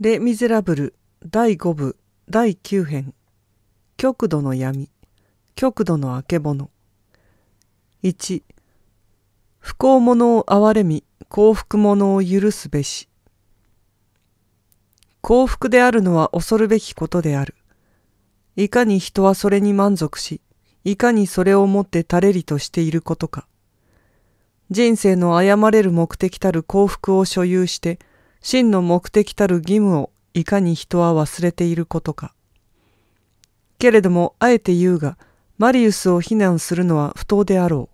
レ・ミゼラブル第5部第9編極度の闇極度の明けぼの1不幸者を憐れみ幸福者を許すべし幸福であるのは恐るべきことであるいかに人はそれに満足しいかにそれをもって垂れりとしていることか人生の誤れる目的たる幸福を所有して真の目的たる義務をいかに人は忘れていることか。けれども、あえて言うが、マリウスを非難するのは不当であろ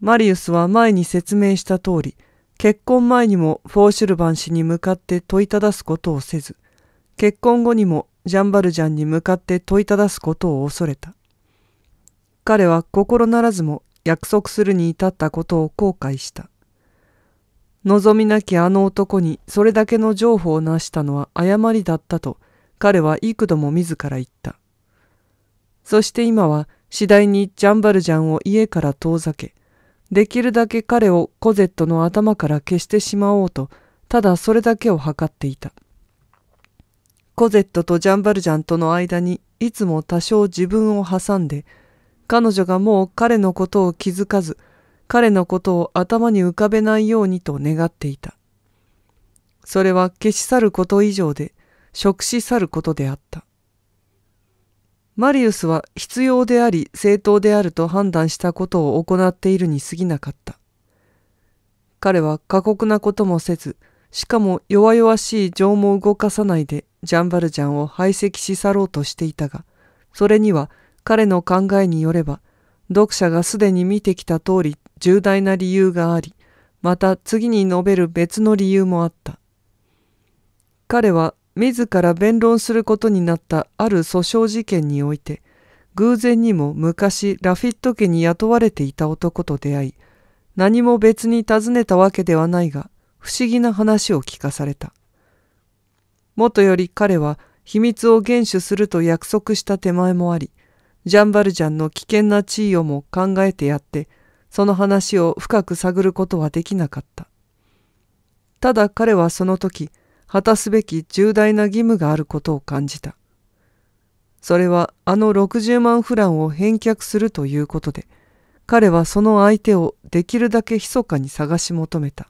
う。マリウスは前に説明した通り、結婚前にもフォーシュルバン氏に向かって問いただすことをせず、結婚後にもジャンバルジャンに向かって問いただすことを恐れた。彼は心ならずも約束するに至ったことを後悔した。望みなきあの男にそれだけの譲歩をなしたのは誤りだったと彼は幾度も自ら言った。そして今は次第にジャンバルジャンを家から遠ざけ、できるだけ彼をコゼットの頭から消してしまおうと、ただそれだけを図っていた。コゼットとジャンバルジャンとの間にいつも多少自分を挟んで、彼女がもう彼のことを気づかず、彼のことを頭に浮かべないようにと願っていた。それは消し去ること以上で、食し去ることであった。マリウスは必要であり正当であると判断したことを行っているに過ぎなかった。彼は過酷なこともせず、しかも弱々しい情も動かさないでジャンバルジャンを排斥し去ろうとしていたが、それには彼の考えによれば、読者がすでに見てきた通り重大な理由があり、また次に述べる別の理由もあった。彼は自ら弁論することになったある訴訟事件において、偶然にも昔ラフィット家に雇われていた男と出会い、何も別に尋ねたわけではないが、不思議な話を聞かされた。もとより彼は秘密を厳守すると約束した手前もあり、ジャンバルジャンの危険な地位をも考えてやって、その話を深く探ることはできなかった。ただ彼はその時、果たすべき重大な義務があることを感じた。それはあの60万フランを返却するということで、彼はその相手をできるだけ密かに探し求めた。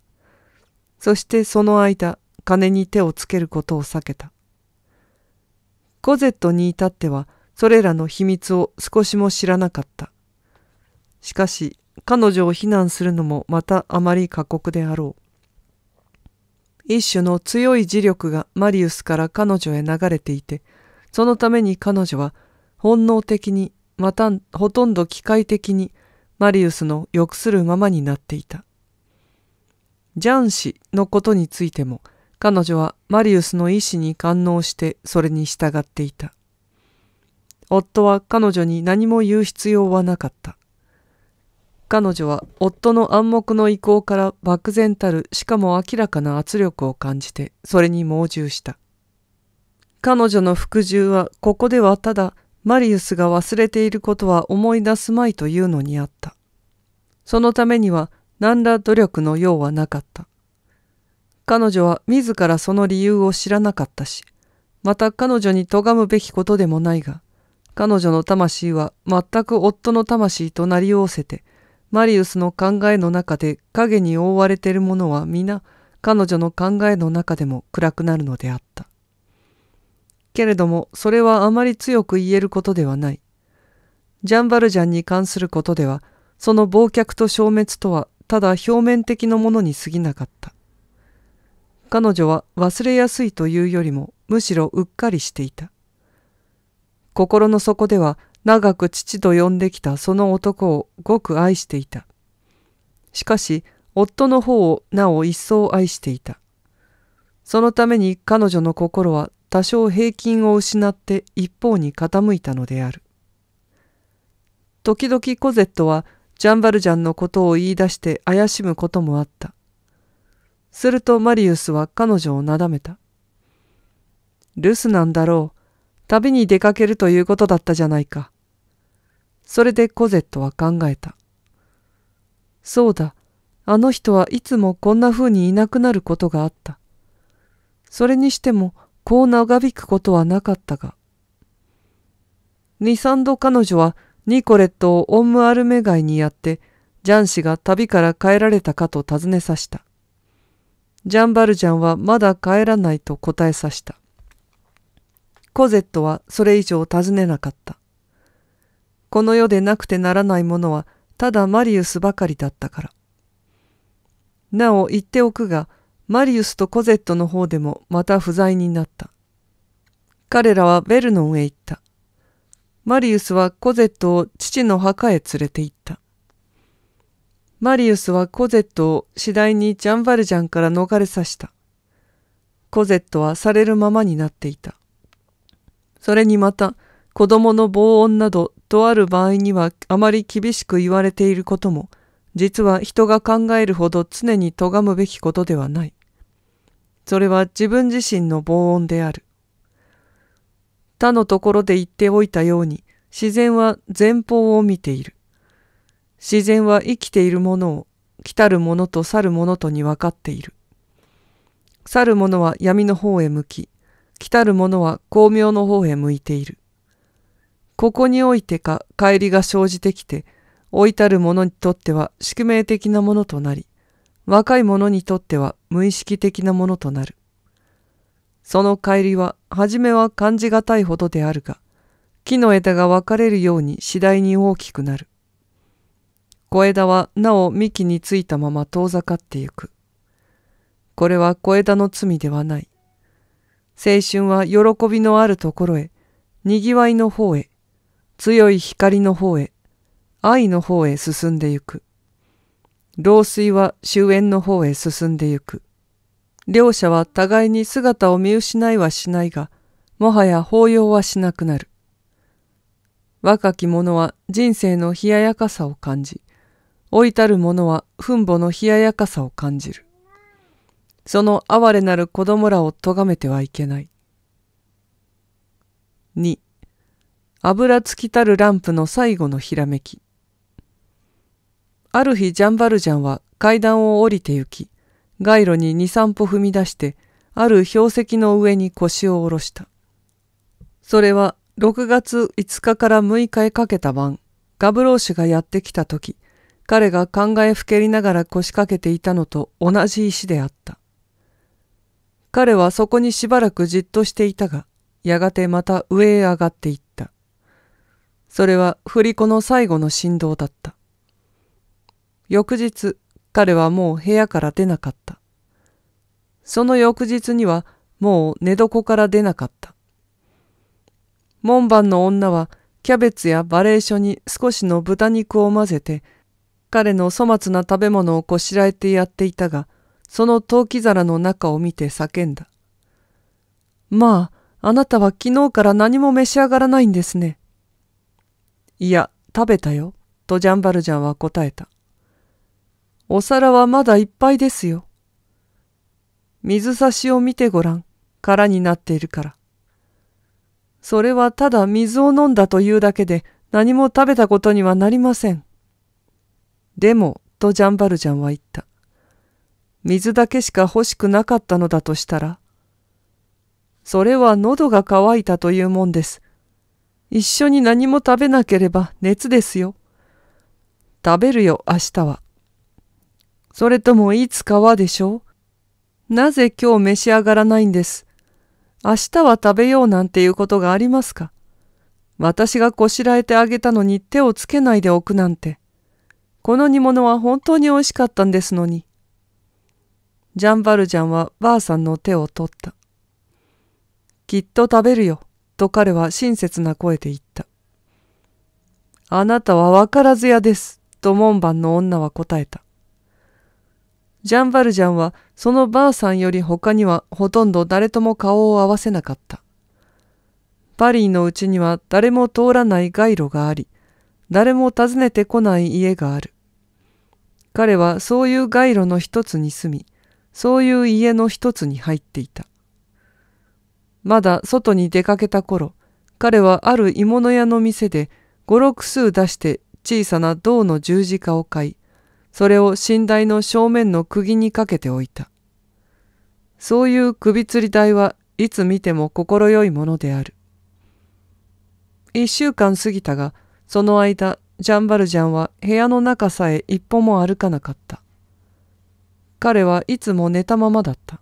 そしてその間、金に手をつけることを避けた。コゼットに至っては、それらの秘密を少しも知らなかった。しかし、彼女を非難するのもまたあまり過酷であろう。一種の強い磁力がマリウスから彼女へ流れていて、そのために彼女は本能的に、またほとんど機械的にマリウスの欲するままになっていた。ジャン氏のことについても、彼女はマリウスの意志に感応してそれに従っていた。夫は彼女に何も言う必要はなかった。彼女は夫の暗黙の意向から漠然たるしかも明らかな圧力を感じてそれに猛獣した彼女の服従はここではただマリウスが忘れていることは思い出すまいというのにあったそのためには何ら努力の用はなかった彼女は自らその理由を知らなかったしまた彼女に咎むべきことでもないが彼女の魂は全く夫の魂となりおわせてマリウスの考えの中で影に覆われているものは皆彼女の考えの中でも暗くなるのであった。けれどもそれはあまり強く言えることではない。ジャンバルジャンに関することではその忘却と消滅とはただ表面的なものに過ぎなかった。彼女は忘れやすいというよりもむしろうっかりしていた。心の底では長く父と呼んできたその男をごく愛していた。しかし、夫の方をなお一層愛していた。そのために彼女の心は多少平均を失って一方に傾いたのである。時々コゼットはジャンバルジャンのことを言い出して怪しむこともあった。するとマリウスは彼女をなだめた。留守なんだろう。旅に出かけるということだったじゃないか。それでコゼットは考えた。そうだ、あの人はいつもこんな風にいなくなることがあった。それにしても、こう長引くことはなかったが。二三度彼女はニコレットをオンムアルメ街にやって、ジャン氏が旅から帰られたかと尋ねさした。ジャンバルジャンはまだ帰らないと答えさした。コゼットはそれ以上尋ねなかった。この世でなくてならないものはただマリウスばかりだったから。なお言っておくが、マリウスとコゼットの方でもまた不在になった。彼らはベルノンへ行った。マリウスはコゼットを父の墓へ連れて行った。マリウスはコゼットを次第にジャンバルジャンから逃れさした。コゼットはされるままになっていた。それにまた、子供の防音などとある場合にはあまり厳しく言われていることも、実は人が考えるほど常に咎むべきことではない。それは自分自身の防音である。他のところで言っておいたように、自然は前方を見ている。自然は生きているものを、来たるものと去るものとに分かっている。去る者は闇の方へ向き、来たる者は巧妙の方へ向いている。ここにおいてか帰りが生じてきて、老いたる者にとっては宿命的なものとなり、若い者にとっては無意識的なものとなる。その帰りは、初めは感じがたいほどであるが、木の枝が分かれるように次第に大きくなる。小枝はなお幹についたまま遠ざかってゆく。これは小枝の罪ではない。青春は喜びのあるところへ、にぎわいの方へ、強い光の方へ、愛の方へ進んでゆく。老衰は終焉の方へ進んでゆく。両者は互いに姿を見失いはしないが、もはや抱擁はしなくなる。若き者は人生の冷ややかさを感じ、老いたる者は墳母の冷ややかさを感じる。その哀れなる子供らを咎めてはいけない。油尽きたるランプの最後のひらめき。ある日ジャンバルジャンは階段を降りて行き、街路に二三歩踏み出して、ある標石の上に腰を下ろした。それは6月5日から6日へかけた晩、ガブロー氏がやってきた時、彼が考えふけりながら腰掛けていたのと同じ石であった。彼はそこにしばらくじっとしていたが、やがてまた上へ上がっていた。それは振り子の最後の振動だった。翌日、彼はもう部屋から出なかった。その翌日にはもう寝床から出なかった。門番の女はキャベツやバレー書に少しの豚肉を混ぜて、彼の粗末な食べ物をこしらえてやっていたが、その陶器皿の中を見て叫んだ。まあ、あなたは昨日から何も召し上がらないんですね。いや、食べたよ、とジャンバルジャンは答えた。お皿はまだいっぱいですよ。水差しを見てごらん、空になっているから。それはただ水を飲んだというだけで何も食べたことにはなりません。でも、とジャンバルジャンは言った。水だけしか欲しくなかったのだとしたら、それは喉が渇いたというもんです。一緒に何も食べなければ熱ですよ。食べるよ、明日は。それともいつかはでしょうなぜ今日召し上がらないんです明日は食べようなんていうことがありますか私がこしらえてあげたのに手をつけないでおくなんて。この煮物は本当に美味しかったんですのに。ジャンバルジャンはばあさんの手を取った。きっと食べるよ。と彼は親切な声で言った。あなたは分からず屋です、と門番の女は答えた。ジャンバルジャンはそのばあさんより他にはほとんど誰とも顔を合わせなかった。パリーのうちには誰も通らない街路があり、誰も訪ねてこない家がある。彼はそういう街路の一つに住み、そういう家の一つに入っていた。まだ外に出かけた頃、彼はある鋳物屋の店で五六数出して小さな銅の十字架を買い、それを寝台の正面の釘にかけておいた。そういう首吊り台はいつ見ても快いものである。一週間過ぎたが、その間、ジャンバルジャンは部屋の中さえ一歩も歩かなかった。彼はいつも寝たままだった。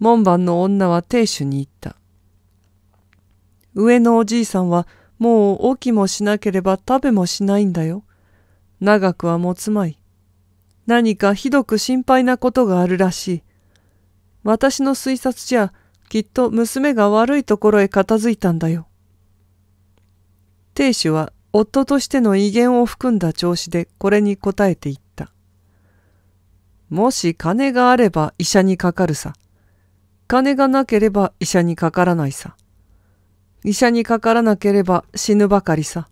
門番の女は亭主に言った。上のおじいさんはもう起きもしなければ食べもしないんだよ。長くは持つまい。何かひどく心配なことがあるらしい。私の推察じゃきっと娘が悪いところへ片付いたんだよ。亭主は夫としての威厳を含んだ調子でこれに答えていった。もし金があれば医者にかかるさ。金がなければ医者にかからないさ。医者にかからなければ死ぬばかりさ。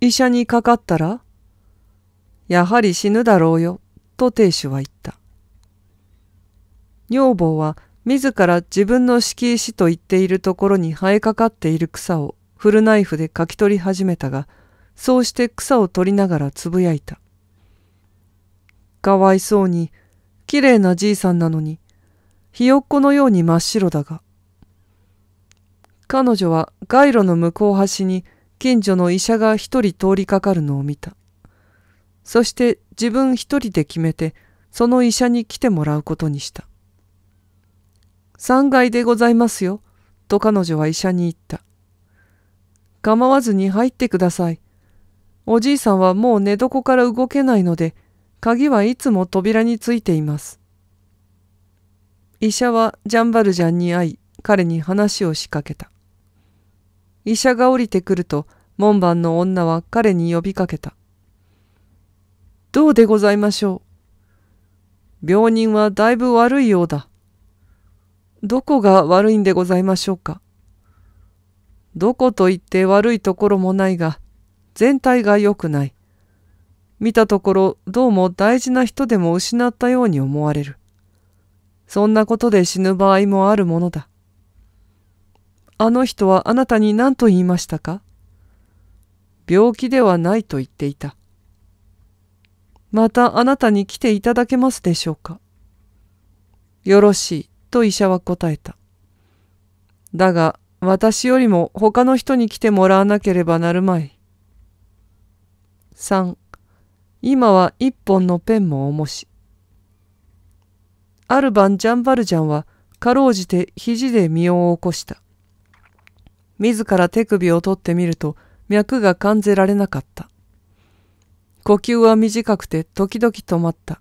医者にかかったら、やはり死ぬだろうよ、と亭主は言った。女房は自ら自分の敷石と言っているところに生えかかっている草をフルナイフでかき取り始めたが、そうして草を取りながらつぶやいた。かわいそうに、きれいなじいさんなのに、ひよっこのように真っ白だが。彼女は街路の向こう端に近所の医者が一人通りかかるのを見た。そして自分一人で決めて、その医者に来てもらうことにした。3階でございますよ、と彼女は医者に言った。構わずに入ってください。おじいさんはもう寝床から動けないので、鍵はいつも扉についています。医者はジャンバルジャンに会い彼に話を仕掛けた医者が降りてくると門番の女は彼に呼びかけた「どうでございましょう病人はだいぶ悪いようだ」「どこが悪いんでございましょうか」「どこと言って悪いところもないが全体が良くない」見たところどうも大事な人でも失ったように思われる。そんなことで死ぬ場合もあるものだ。あの人はあなたに何と言いましたか病気ではないと言っていた。またあなたに来ていただけますでしょうかよろしい、と医者は答えた。だが、私よりも他の人に来てもらわなければなるまい。3. 今は一本のペンも重し。ある晩ジャンバルジャンはかろうじて肘で身を起こした。自ら手首を取ってみると脈が感じられなかった。呼吸は短くて時々止まった。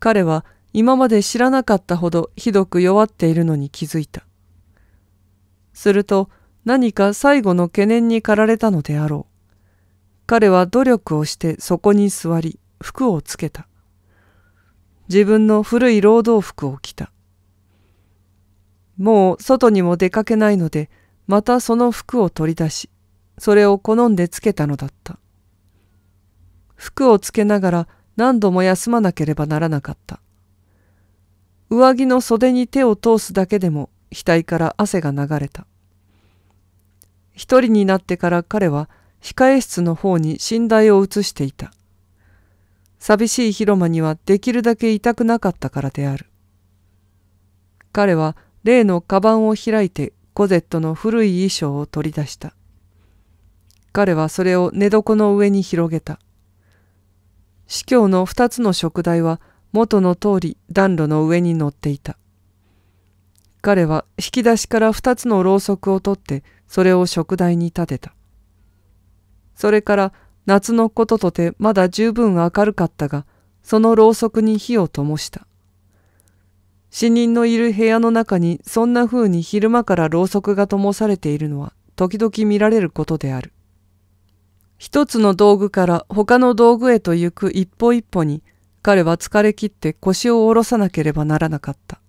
彼は今まで知らなかったほどひどく弱っているのに気づいた。すると何か最後の懸念に駆られたのであろう。彼は努力をしてそこに座り服をつけた。自分の古い労働服を着た。もう外にも出かけないので、またその服を取り出し、それを好んでつけたのだった。服をつけながら何度も休まなければならなかった。上着の袖に手を通すだけでも額から汗が流れた。一人になってから彼は控え室の方に寝台を移していた。寂しい広間にはできるだけいたくなかったからである。彼は例のカバンを開いてコゼットの古い衣装を取り出した。彼はそれを寝床の上に広げた。司教の二つの食材は元の通り暖炉の上に乗っていた。彼は引き出しから二つのろうそくを取ってそれを食台に立てた。それから夏のこととてまだ十分明るかったが、そのろうそくに火を灯した。死人のいる部屋の中にそんな風に昼間からろうそくが灯されているのは時々見られることである。一つの道具から他の道具へと行く一歩一歩に彼は疲れ切って腰を下ろさなければならなかった。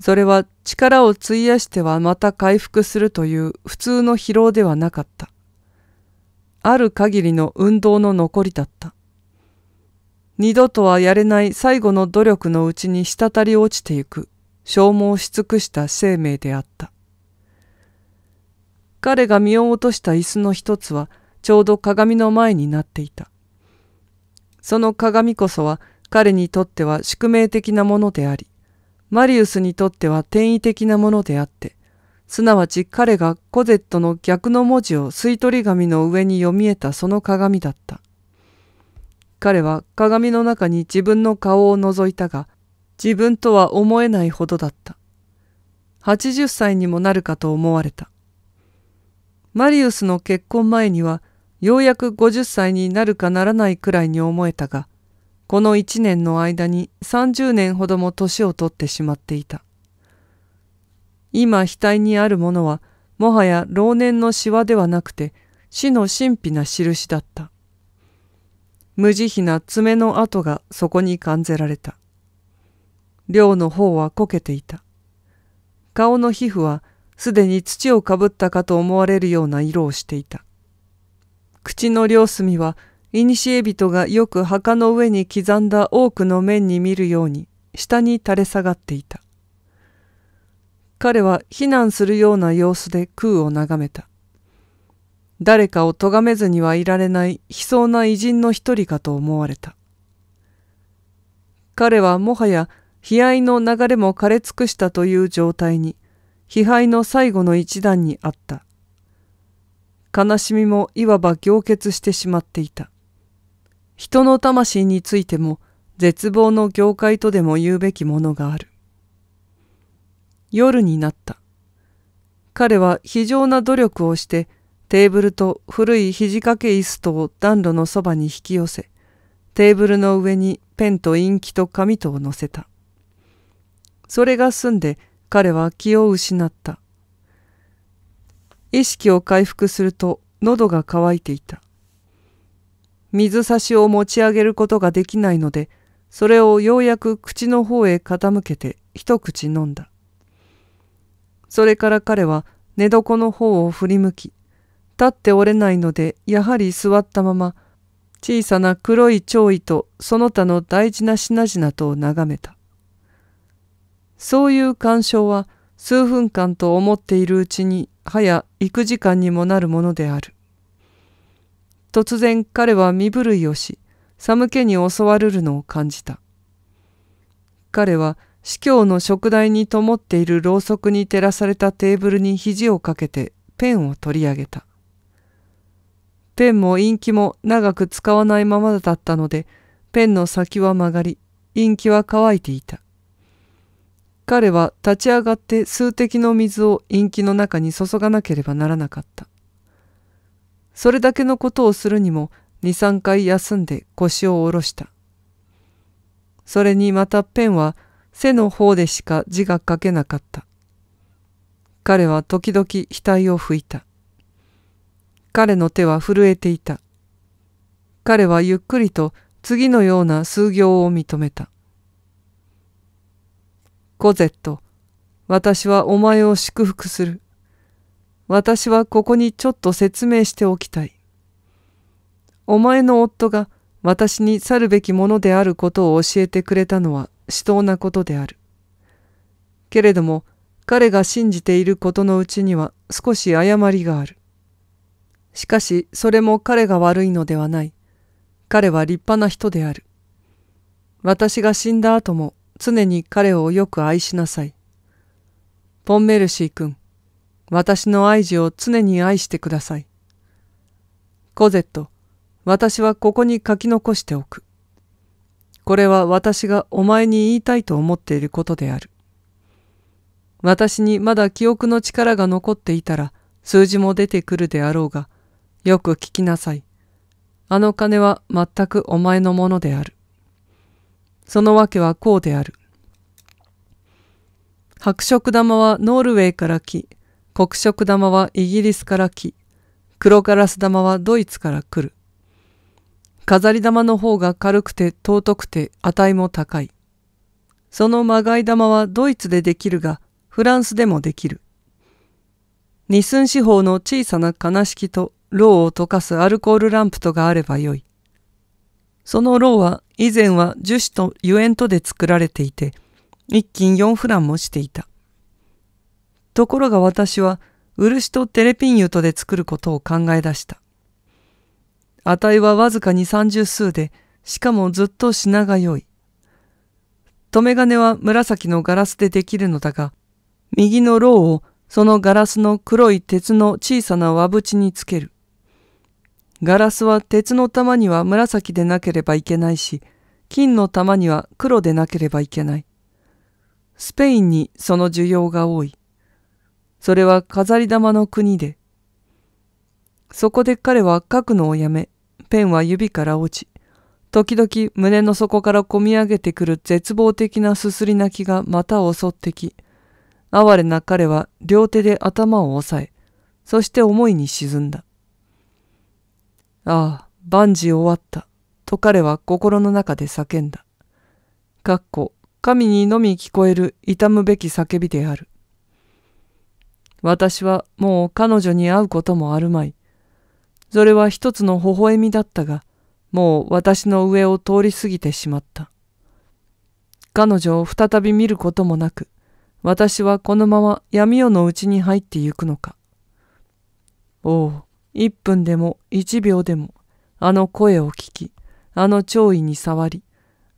それは力を費やしてはまた回復するという普通の疲労ではなかった。ある限りの運動の残りだった。二度とはやれない最後の努力のうちに滴り落ちていく、消耗し尽くした生命であった。彼が身を落とした椅子の一つは、ちょうど鏡の前になっていた。その鏡こそは彼にとっては宿命的なものであり、マリウスにとっては転移的なものであって、すなわち彼がコゼットの逆の文字を吸い取り紙の上に読み得たその鏡だった。彼は鏡の中に自分の顔を覗いたが、自分とは思えないほどだった。80歳にもなるかと思われた。マリウスの結婚前には、ようやく50歳になるかならないくらいに思えたが、この1年の間に30年ほども年を取ってしまっていた。今額にあるものはもはや老年のしわではなくて死の神秘な印だった。無慈悲な爪の跡がそこに感じられた。寮の方はこけていた。顔の皮膚はすでに土をかぶったかと思われるような色をしていた。口の両隅は古人がよく墓の上に刻んだ多くの面に見るように下に垂れ下がっていた。彼は避難するような様子で空を眺めた。誰かを咎めずにはいられない悲壮な偉人の一人かと思われた。彼はもはや悲哀の流れも枯れ尽くしたという状態に、悲哀の最後の一段にあった。悲しみもいわば凝結してしまっていた。人の魂についても絶望の業界とでも言うべきものがある。夜になった。彼は非常な努力をしてテーブルと古い肘掛け椅子とを暖炉のそばに引き寄せ、テーブルの上にペンとインキと紙とを乗せた。それが済んで彼は気を失った。意識を回復すると喉が渇いていた。水差しを持ち上げることができないので、それをようやく口の方へ傾けて一口飲んだ。それから彼は寝床の方を振り向き、立って折れないので、やはり座ったまま、小さな黒い蝶衣とその他の大事な品々と眺めた。そういう鑑賞は数分間と思っているうちに、はや幾時間にもなるものである。突然彼は身震いをし、寒気に襲われるのを感じた。彼は司教の食台に灯っているろうそくに照らされたテーブルに肘をかけてペンを取り上げた。ペンもインキも長く使わないままだったので、ペンの先は曲がり、インキは乾いていた。彼は立ち上がって数滴の水をインキの中に注がなければならなかった。それだけのことをするにも23回休んで腰を下ろした。それにまたペンは背の方でしか字が書けなかった。彼は時々額を拭いた。彼の手は震えていた。彼はゆっくりと次のような数行を認めた。コゼット、私はお前を祝福する。私はここにちょっと説明しておきたい。お前の夫が私に去るべきものであることを教えてくれたのは死闘なことである。けれども彼が信じていることのうちには少し誤りがある。しかしそれも彼が悪いのではない。彼は立派な人である。私が死んだ後も常に彼をよく愛しなさい。ポンメルシー君、私の愛児を常に愛してください。コゼット、私はここに書き残しておく。これは私がお前に言いたいと思っていることである。私にまだ記憶の力が残っていたら数字も出てくるであろうが、よく聞きなさい。あの金は全くお前のものである。そのわけはこうである。白色玉はノルウェーから来、黒色玉はイギリスから来、黒ガラス玉はドイツから来る。飾り玉の方が軽くて尊くて値も高い。そのまがい玉はドイツでできるが、フランスでもできる。日寸四方の小さな金きと、ろうを溶かすアルコールランプとがあればよい。そのろうは以前は樹脂と油塩とで作られていて、一斤四フランもしていた。ところが私は、漆とテレピン油とで作ることを考え出した。値はわずかに三十数で、しかもずっと品が良い。留め金は紫のガラスでできるのだが、右の牢をそのガラスの黒い鉄の小さな輪縁につける。ガラスは鉄の玉には紫でなければいけないし、金の玉には黒でなければいけない。スペインにその需要が多い。それは飾り玉の国で。そこで彼は書くのをやめ、ペンは指から落ち、時々胸の底からこみ上げてくる絶望的なすすり泣きがまた襲ってき、哀れな彼は両手で頭を押さえ、そして思いに沈んだ。ああ、万事終わった、と彼は心の中で叫んだ。かっこ、神にのみ聞こえる痛むべき叫びである。私はもう彼女に会うこともあるまい。それは一つの微笑みだったが、もう私の上を通り過ぎてしまった。彼女を再び見ることもなく、私はこのまま闇夜のうちに入ってゆくのか。おう、一分でも一秒でも、あの声を聞き、あの潮位に触り、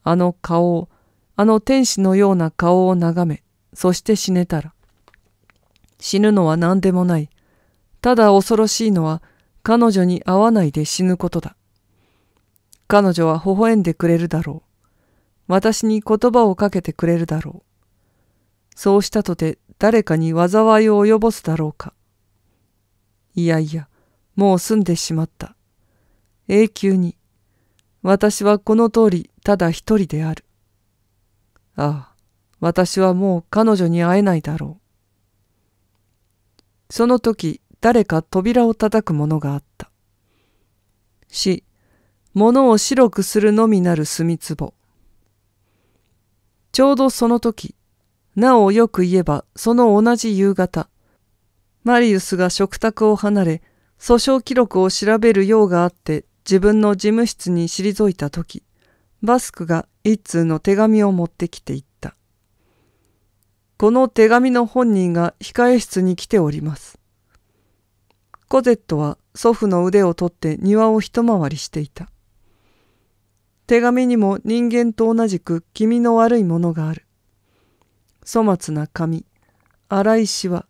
あの顔を、あの天使のような顔を眺め、そして死ねたら。死ぬのは何でもない。ただ恐ろしいのは、彼女に会わないで死ぬことだ。彼女は微笑んでくれるだろう。私に言葉をかけてくれるだろう。そうしたとて誰かに災いを及ぼすだろうか。いやいや、もう済んでしまった。永久に。私はこの通りただ一人である。ああ、私はもう彼女に会えないだろう。その時、誰か扉を叩くものがあった。死、物を白くするのみなる墨壺。ちょうどその時、なおよく言えばその同じ夕方、マリウスが食卓を離れ、訴訟記録を調べる用があって自分の事務室に退いた時、バスクが一通の手紙を持ってきていった。この手紙の本人が控え室に来ております。コゼットは祖父の腕を取って庭を一回りしていた。手紙にも人間と同じく気味の悪いものがある。粗末な髪、荒いシワ、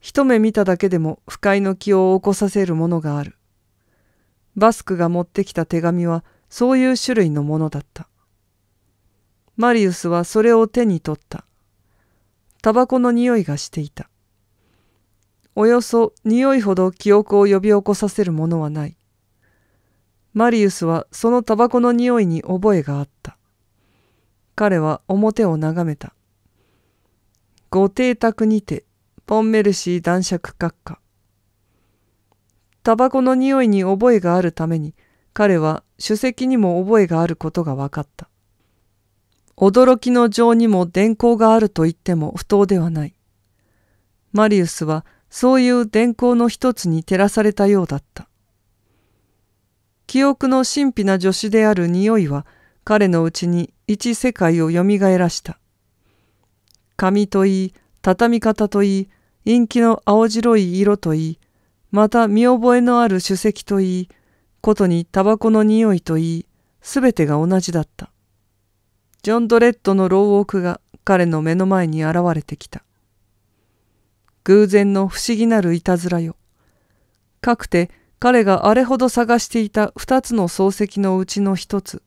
一目見ただけでも不快の気を起こさせるものがある。バスクが持ってきた手紙はそういう種類のものだった。マリウスはそれを手に取った。タバコの匂いがしていた。およそ匂いほど記憶を呼び起こさせるものはない。マリウスはそのタバコの匂いに覚えがあった。彼は表を眺めた。ご邸宅にて、ポンメルシー男爵閣下。タバコの匂いに覚えがあるために、彼は首席にも覚えがあることが分かった。驚きの情にも伝行があると言っても不当ではない。マリウスはそういう伝行の一つに照らされたようだった。記憶の神秘な助手である匂いは彼のうちに一世界をよみがえらした。紙といい、畳み方といい、陰気の青白い色といい、また見覚えのある酒席といい、ことにタバコの匂いといい、すべてが同じだった。ジョン・ドレッドの牢獄が彼の目の前に現れてきた。偶然の不思議なるいたずらよ。かくて彼があれほど探していた2つの漱石のうちの1つ。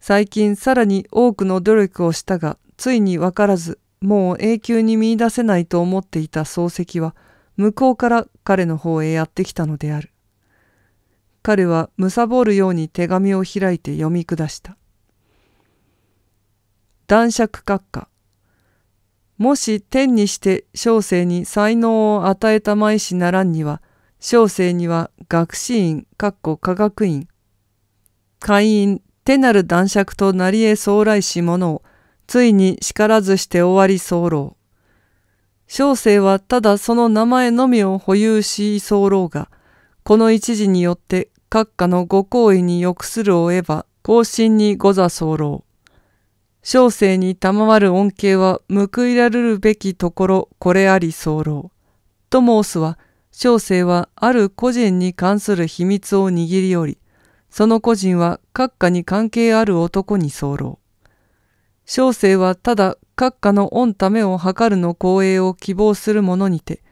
最近さらに多くの努力をしたが、ついにわからず、もう永久に見いだせないと思っていた漱石は、向こうから彼の方へやってきたのである。彼はむさぼるように手紙を開いて読み下した。男爵閣下もし天にして小生に才能を与えたまいしならんには、小生には学士院、かっこ科学院、会員、手なる男爵となりえ将来し者を、ついに叱らずして終わり候。小生はただその名前のみを保有し候が、この一時によって閣下のご行意に欲するを得ば、後進にござ候。小生に賜る恩恵は報いられるべきところこれあり候。と申すは、小生はある個人に関する秘密を握りおり、その個人は閣下に関係ある男に候。小生はただ閣下の御ためを図るの光栄を希望する者にて、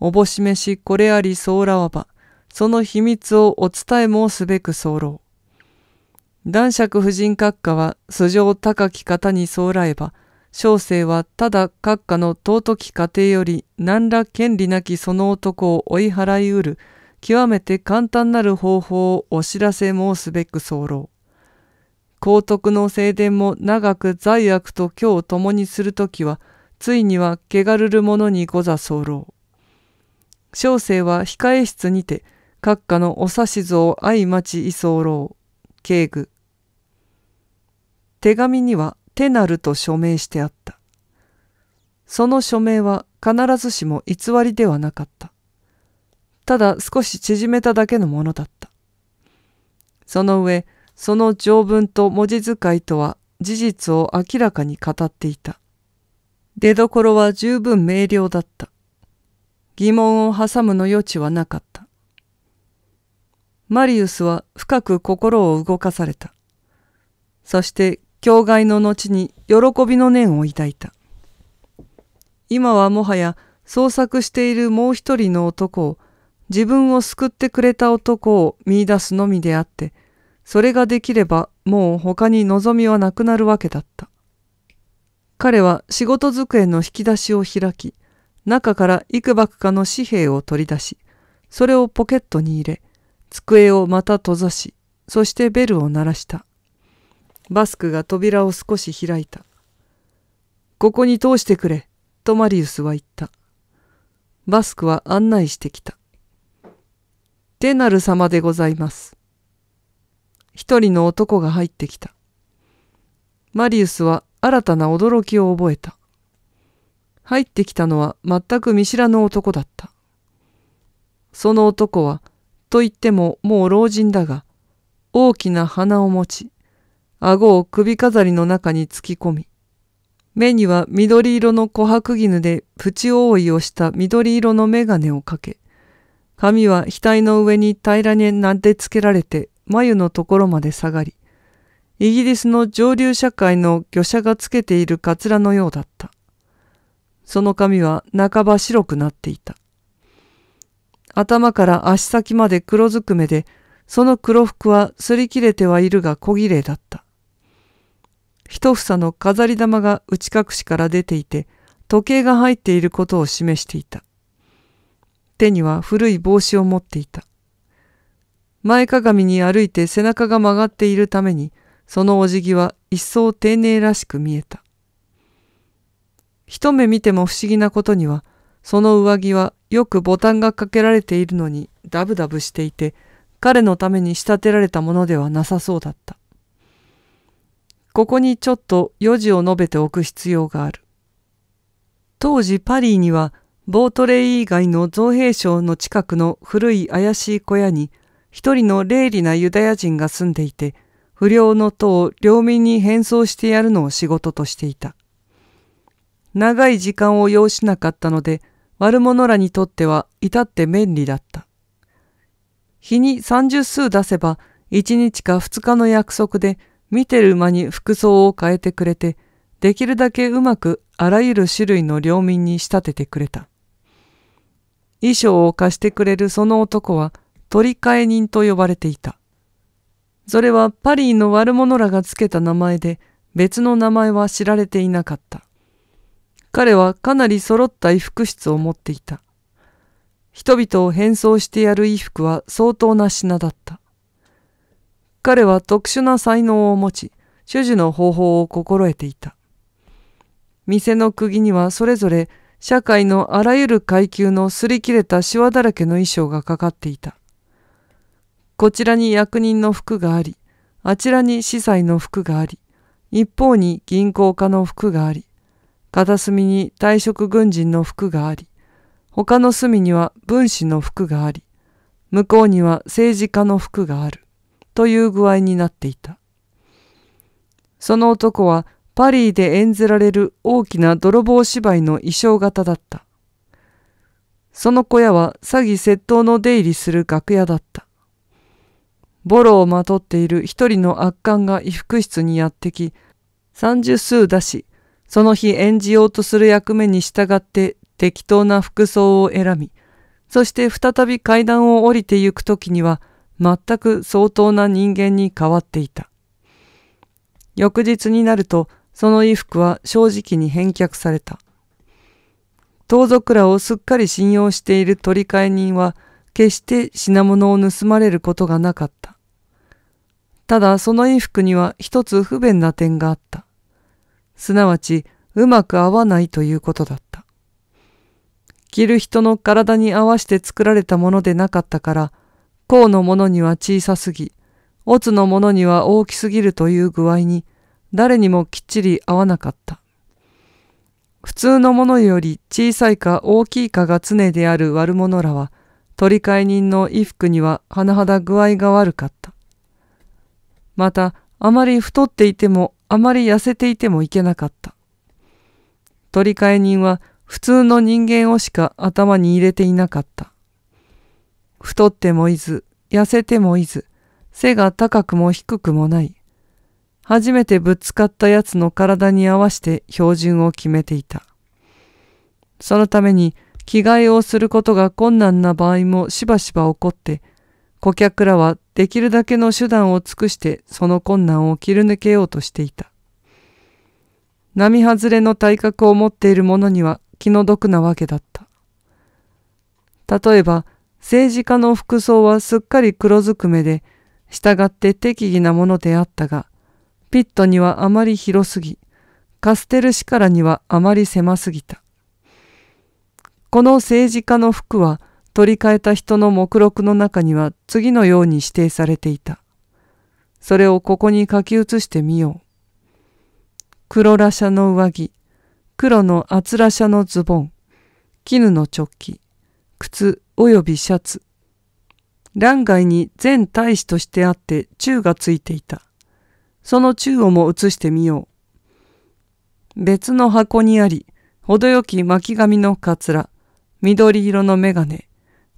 おぼしめしこれあり候らはば、その秘密をお伝え申すべく候。男爵夫人閣下は素性高き方に相らえば、小生はただ閣下の尊き家庭より何ら権利なきその男を追い払いうる、極めて簡単なる方法をお知らせ申すべく候。皇徳の正殿も長く罪悪と今日共にするときは、ついには汚るる者にござ候。小生は控え室にて、閣下のお指図を相待ち居候。敬具手紙には「手なる」と署名してあったその署名は必ずしも偽りではなかったただ少し縮めただけのものだったその上その条文と文字遣いとは事実を明らかに語っていた出どころは十分明瞭だった疑問を挟むの余地はなかったマリウスは深く心を動かされた。そして境外の後に喜びの念を抱いた。今はもはや捜索しているもう一人の男を自分を救ってくれた男を見出すのみであって、それができればもう他に望みはなくなるわけだった。彼は仕事机の引き出しを開き、中から幾ばくかの紙幣を取り出し、それをポケットに入れ、机をまた閉ざし、そしてベルを鳴らした。バスクが扉を少し開いた。ここに通してくれ、とマリウスは言った。バスクは案内してきた。手なる様でございます。一人の男が入ってきた。マリウスは新たな驚きを覚えた。入ってきたのは全く見知らぬ男だった。その男はといってももう老人だが、大きな鼻を持ち、顎を首飾りの中に突き込み、目には緑色の琥珀絹でプチ覆いをした緑色の眼鏡をかけ、髪は額の上に平らになでつけられて眉のところまで下がり、イギリスの上流社会の魚者がつけているカツラのようだった。その髪は半ば白くなっていた。頭から足先まで黒ずくめで、その黒服は擦り切れてはいるが小綺麗だった。一房の飾り玉が内隠しから出ていて、時計が入っていることを示していた。手には古い帽子を持っていた。前かがみに歩いて背中が曲がっているために、そのお辞儀は一層丁寧らしく見えた。一目見ても不思議なことには、その上着はよくボタンがかけられているのにダブダブしていて、彼のために仕立てられたものではなさそうだった。ここにちょっと余地を述べておく必要がある。当時パリにはボートレイ以外の造兵省の近くの古い怪しい小屋に一人の霊利なユダヤ人が住んでいて、不良の塔を領民に変装してやるのを仕事としていた。長い時間を要しなかったので、悪者らにとっては至って便利だった。日に30数出せば、1日か2日の約束で、見てる間に服装を変えてくれて、できるだけうまくあらゆる種類の領民に仕立ててくれた。衣装を貸してくれるその男は取り替え人と呼ばれていた。それはパリーの悪者らがつけた名前で別の名前は知られていなかった。彼はかなり揃った衣服室を持っていた。人々を変装してやる衣服は相当な品だった。彼は特殊な才能を持ち、手術の方法を心得ていた。店の釘にはそれぞれ社会のあらゆる階級の擦り切れたシワだらけの衣装がかかっていた。こちらに役人の服があり、あちらに司祭の服があり、一方に銀行家の服があり、片隅に退職軍人の服があり、他の隅には分子の服があり、向こうには政治家の服がある、という具合になっていた。その男はパリで演じられる大きな泥棒芝居の衣装型だった。その小屋は詐欺窃盗の出入りする楽屋だった。ボロをまとっている一人の悪漢が衣服室にやってき、三十数出し、その日演じようとする役目に従って適当な服装を選び、そして再び階段を降りて行くときには、全く相当な人間に変わっていた。翌日になると、その衣服は正直に返却された。盗賊らをすっかり信用している取り替え人は、決して品物を盗まれることがなかった。ただその衣服には一つ不便な点があった。すなわちうまく合わないということだった。着る人の体に合わして作られたものでなかったから、甲のものには小さすぎ、乙のものには大きすぎるという具合に、誰にもきっちり合わなかった。普通のものより小さいか大きいかが常である悪者らは、取り替え人の衣服には甚だ具合が悪かった。また、あまり太っていても、あまり痩せていてもいけなかった。取り替え人は普通の人間をしか頭に入れていなかった。太ってもいず、痩せてもいず、背が高くも低くもない。初めてぶつかったやつの体に合わせて標準を決めていた。そのために着替えをすることが困難な場合もしばしば起こって、顧客らはできるだけの手段を尽くしてその困難を切り抜けようとしていた。並外れの体格を持っている者には気の毒なわけだった。例えば、政治家の服装はすっかり黒ずくめで、従って適宜なものであったが、ピットにはあまり広すぎ、カステルシカラにはあまり狭すぎた。この政治家の服は、取り替えた人の目録の中には次のように指定されていた。それをここに書き写してみよう。黒羅車の上着、黒のあつら車のズボン、絹の直帰、靴及びシャツ。欄外に全大使としてあって宙がついていた。その宙をも写してみよう。別の箱にあり、程よき巻き髪のかつら、緑色のメガネ、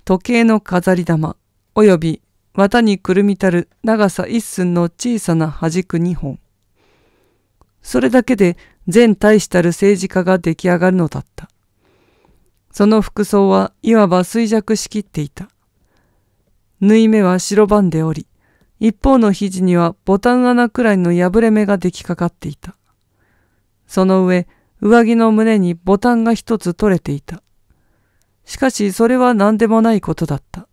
時計の飾り玉、および綿にくるみたる長さ一寸の小さな端く二本。それだけで全大したる政治家が出来上がるのだった。その服装はいわば衰弱しきっていた。縫い目は白番でおり、一方の肘にはボタン穴くらいの破れ目が出来かかっていた。その上、上着の胸にボタンが一つ取れていた。しかしそれは何でもないことだった。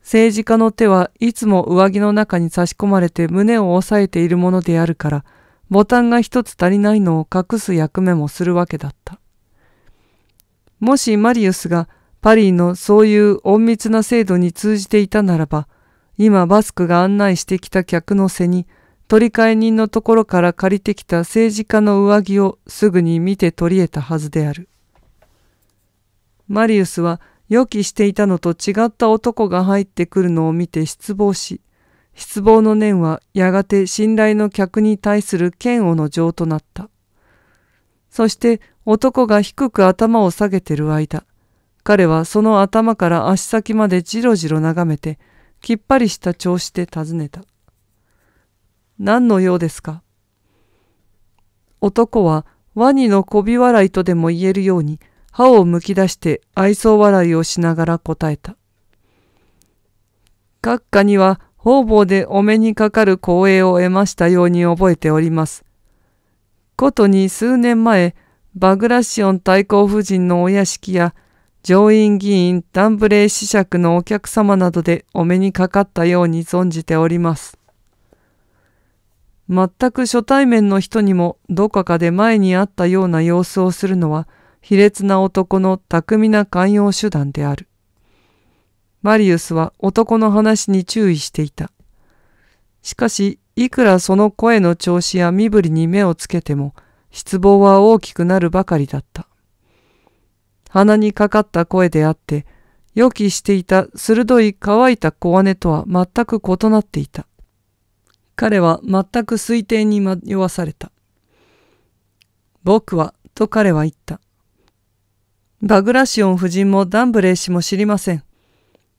政治家の手はいつも上着の中に差し込まれて胸を押さえているものであるから、ボタンが一つ足りないのを隠す役目もするわけだった。もしマリウスがパリのそういう隠密な制度に通じていたならば、今バスクが案内してきた客の背に、取り替え人のところから借りてきた政治家の上着をすぐに見て取り得たはずである。マリウスは予期していたのと違った男が入ってくるのを見て失望し、失望の念はやがて信頼の客に対する嫌悪の情となった。そして男が低く頭を下げてる間、彼はその頭から足先までじろじろ眺めて、きっぱりした調子で尋ねた。何の用ですか男はワニの媚び笑いとでも言えるように、歯をむき出して愛想笑いをしながら答えた。閣下には方々でお目にかかる光栄を得ましたように覚えております。ことに数年前、バグラシオン太閤夫人のお屋敷や上院議員ダンブレー子爵のお客様などでお目にかかったように存じております。全く初対面の人にもどこかで前に会ったような様子をするのは、卑劣な男の巧みな寛容手段である。マリウスは男の話に注意していた。しかし、いくらその声の調子や身振りに目をつけても、失望は大きくなるばかりだった。鼻にかかった声であって、予期していた鋭い乾いた小姉とは全く異なっていた。彼は全く推定に迷わされた。僕は、と彼は言った。バグラシオン夫人もダンブレイ氏も知りません。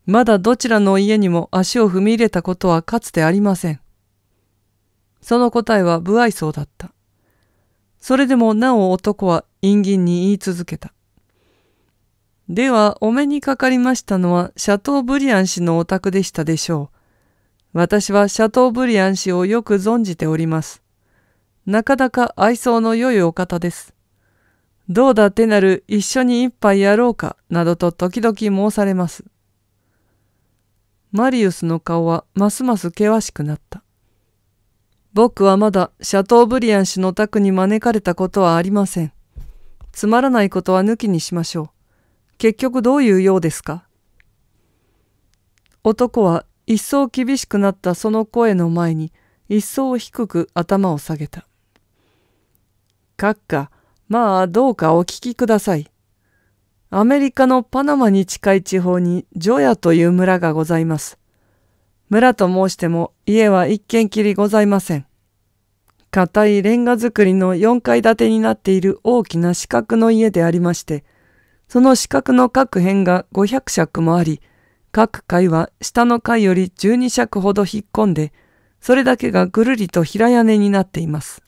まだどちらの家にも足を踏み入れたことはかつてありません。その答えは不愛想だった。それでもなお男は陰銀に言い続けた。では、お目にかかりましたのはシャトーブリアン氏のお宅でしたでしょう。私はシャトーブリアン氏をよく存じております。なかなか愛想の良いお方です。どうだってなる一緒に一杯やろうか、などと時々申されます。マリウスの顔はますます険しくなった。僕はまだシャトーブリアン氏の宅に招かれたことはありません。つまらないことは抜きにしましょう。結局どういうようですか男は一層厳しくなったその声の前に一層低く頭を下げた。閣下、まあどうかお聞きください。アメリカのパナマに近い地方にジョヤという村がございます。村と申しても家は一軒きりございません。硬いレンガ造りの4階建てになっている大きな四角の家でありまして、その四角の各辺が500尺もあり、各階は下の階より12尺ほど引っ込んで、それだけがぐるりと平屋根になっています。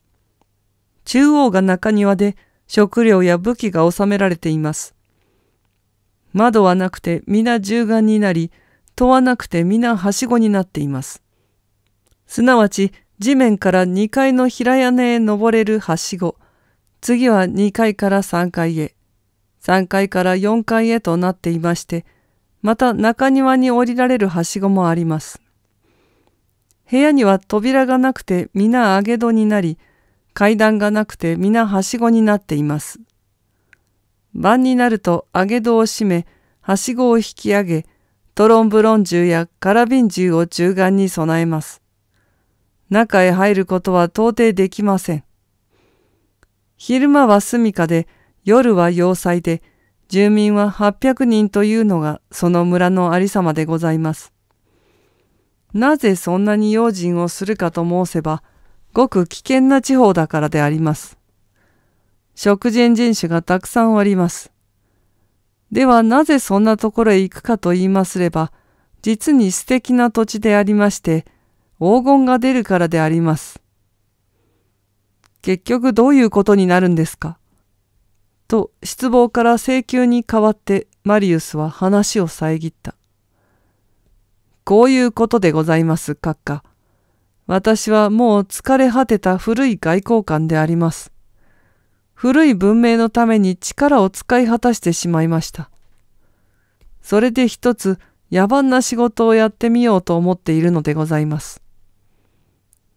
中央が中庭で、食料や武器が収められています。窓はなくて皆銃眼になり、戸はなくて皆はしごになっています。すなわち、地面から2階の平屋根へ登れるはしご。次は2階から3階へ。3階から4階へとなっていまして、また中庭に降りられるはしごもあります。部屋には扉がなくて皆上げ戸になり、階段がなくて皆はしごになっています。晩になると上げ戸を閉め、はしごを引き上げ、トロンブロン銃やカラビン銃を銃眼に備えます。中へ入ることは到底できません。昼間は住処で、夜は要塞で、住民は800人というのがその村のありさまでございます。なぜそんなに用心をするかと申せば、ごく危険な地方だからであります。食人人種がたくさんおります。ではなぜそんなところへ行くかと言いますれば、実に素敵な土地でありまして、黄金が出るからであります。結局どういうことになるんですかと失望から請求に代わってマリウスは話を遮った。こういうことでございます、閣下。私はもう疲れ果てた古い外交官であります。古い文明のために力を使い果たしてしまいました。それで一つ野蛮な仕事をやってみようと思っているのでございます。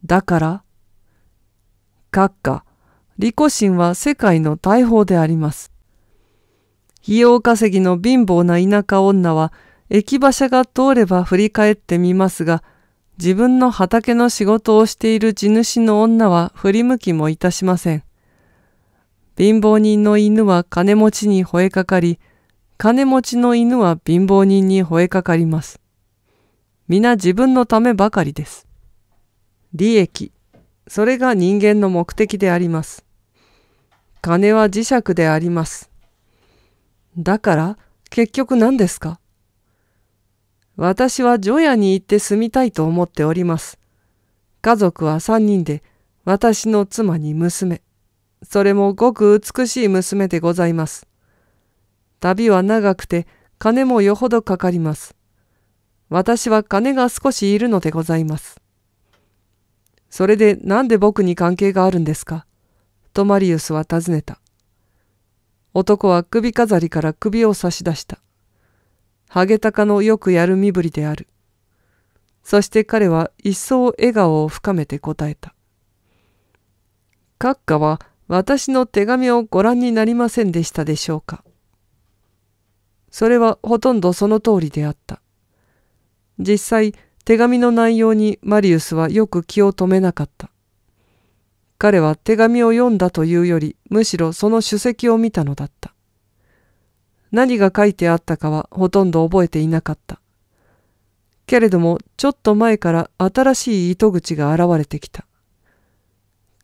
だから、閣下、利己心は世界の大砲であります。費用稼ぎの貧乏な田舎女は、駅馬車が通れば振り返ってみますが、自分の畑の仕事をしている地主の女は振り向きもいたしません。貧乏人の犬は金持ちに吠えかかり、金持ちの犬は貧乏人に吠えかかります。皆自分のためばかりです。利益、それが人間の目的であります。金は磁石であります。だから、結局何ですか私は除夜に行って住みたいと思っております。家族は三人で、私の妻に娘、それもごく美しい娘でございます。旅は長くて、金もよほどかかります。私は金が少しいるのでございます。それでなんで僕に関係があるんですかとマリウスは尋ねた。男は首飾りから首を差し出した。ハゲタカのよくやる身振りである。そして彼は一層笑顔を深めて答えた。閣下は私の手紙をご覧になりませんでしたでしょうか。それはほとんどその通りであった。実際、手紙の内容にマリウスはよく気を留めなかった。彼は手紙を読んだというより、むしろその首席を見たのだった。何が書いてあったかはほとんど覚えていなかった。けれどもちょっと前から新しい糸口が現れてきた。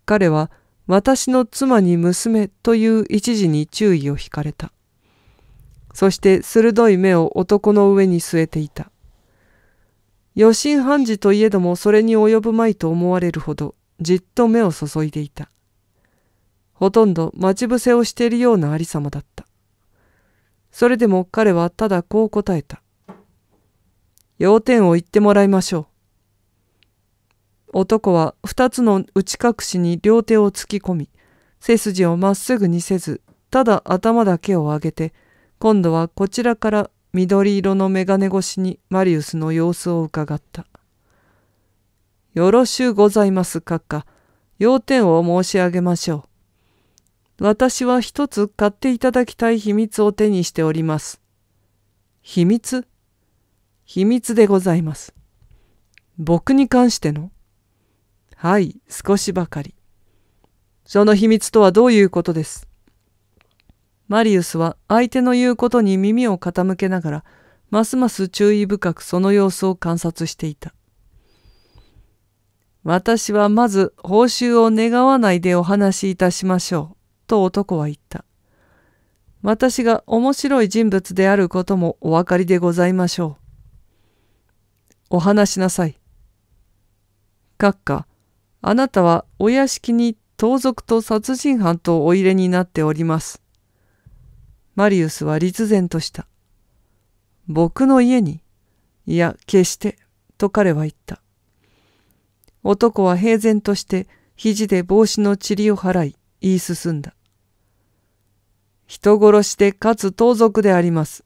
彼は私の妻に娘という一時に注意を引かれた。そして鋭い目を男の上に据えていた。余震判事といえどもそれに及ぶまいと思われるほどじっと目を注いでいた。ほとんど待ち伏せをしているようなありさまだった。それでも彼はただこう答えた。要点を言ってもらいましょう。男は二つの打ち隠しに両手を突き込み、背筋をまっすぐにせず、ただ頭だけを上げて、今度はこちらから緑色の眼鏡越しにマリウスの様子を伺った。よろしゅうございます、閣下。要点を申し上げましょう。私は一つ買っていただきたい秘密を手にしております。秘密秘密でございます。僕に関してのはい、少しばかり。その秘密とはどういうことですマリウスは相手の言うことに耳を傾けながら、ますます注意深くその様子を観察していた。私はまず報酬を願わないでお話しいたしましょう。と男は言った。私が面白い人物であることもお分かりでございましょう。お話しなさい。閣下、あなたはお屋敷に盗賊と殺人犯とお入れになっております。マリウスは立然とした。僕の家に、いや、決して、と彼は言った。男は平然として、肘で帽子の塵を払い、言い進んだ。人殺しでかつ盗賊であります。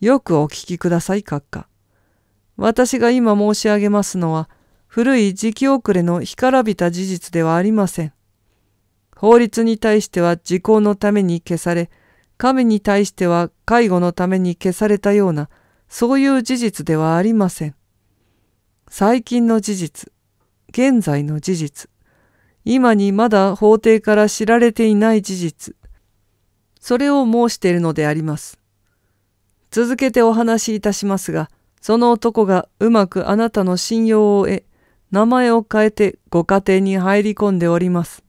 よくお聞きください、閣下。私が今申し上げますのは、古い時期遅れの干からびた事実ではありません。法律に対しては時効のために消され、神に対しては介護のために消されたような、そういう事実ではありません。最近の事実、現在の事実、今にまだ法廷から知られていない事実、それを申しているのであります。続けてお話しいたしますが、その男がうまくあなたの信用を得、名前を変えてご家庭に入り込んでおります。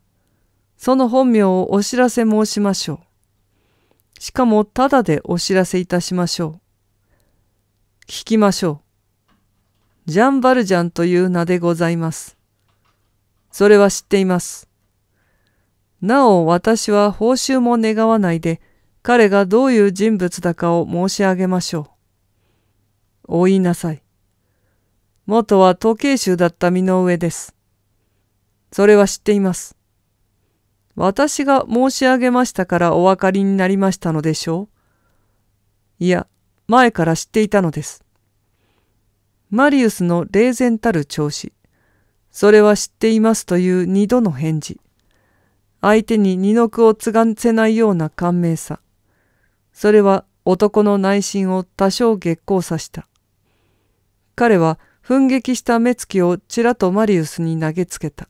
その本名をお知らせ申しましょう。しかもただでお知らせいたしましょう。聞きましょう。ジャン・バルジャンという名でございます。それは知っています。なお私は報酬も願わないで、彼がどういう人物だかを申し上げましょう。お言いなさい。元は時計衆だった身の上です。それは知っています。私が申し上げましたからお分かりになりましたのでしょういや、前から知っていたのです。マリウスの冷然たる調子。それは知っていますという二度の返事。相手に二の句を継がせないような感銘さ。それは男の内心を多少激光さした。彼は奮撃した目つきをちらとマリウスに投げつけた。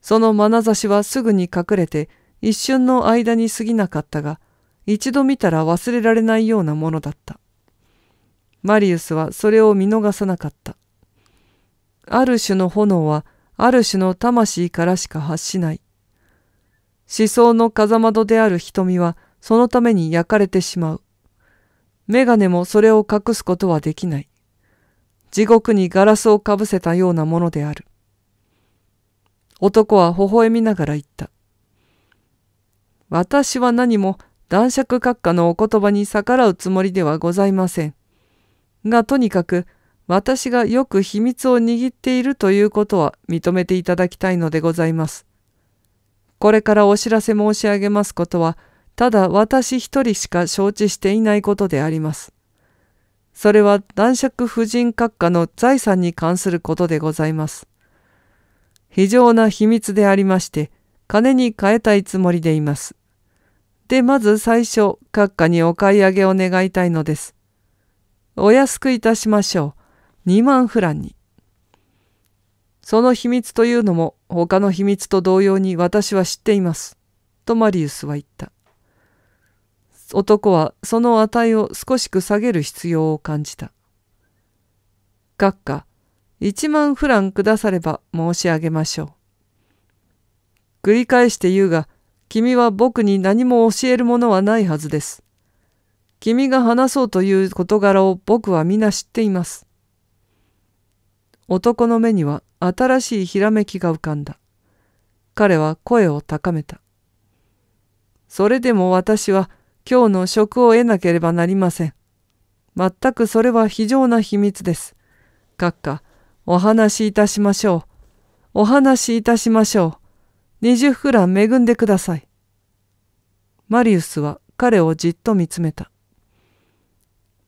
その眼差しはすぐに隠れて一瞬の間に過ぎなかったが、一度見たら忘れられないようなものだった。マリウスはそれを見逃さなかった。ある種の炎はある種の魂からしか発しない。思想の風窓である瞳はそのために焼かれてしまう。メガネもそれを隠すことはできない。地獄にガラスをかぶせたようなものである。男は微笑みながら言った。私は何も男爵閣下のお言葉に逆らうつもりではございません。がとにかく私がよく秘密を握っているということは認めていただきたいのでございます。これからお知らせ申し上げますことは、ただ私一人しか承知していないことであります。それは男爵婦人閣下の財産に関することでございます。非常な秘密でありまして、金に変えたいつもりでいます。で、まず最初、閣下にお買い上げを願いたいのです。お安くいたしましょう。2万フランに。その秘密というのも他の秘密と同様に私は知っています。とマリウスは言った。男はその値を少しく下げる必要を感じた。閣下、1万フランくだされば申し上げましょう。繰り返して言うが、君は僕に何も教えるものはないはずです。君が話そうという事柄を僕は皆知っています。男の目には新しいひらめきが浮かんだ。彼は声を高めた。それでも私は今日の職を得なければなりません。全くそれは非常な秘密です。閣下、お話しいたしましょう。お話しいたしましょう。二十フラン恵んでください。マリウスは彼をじっと見つめた。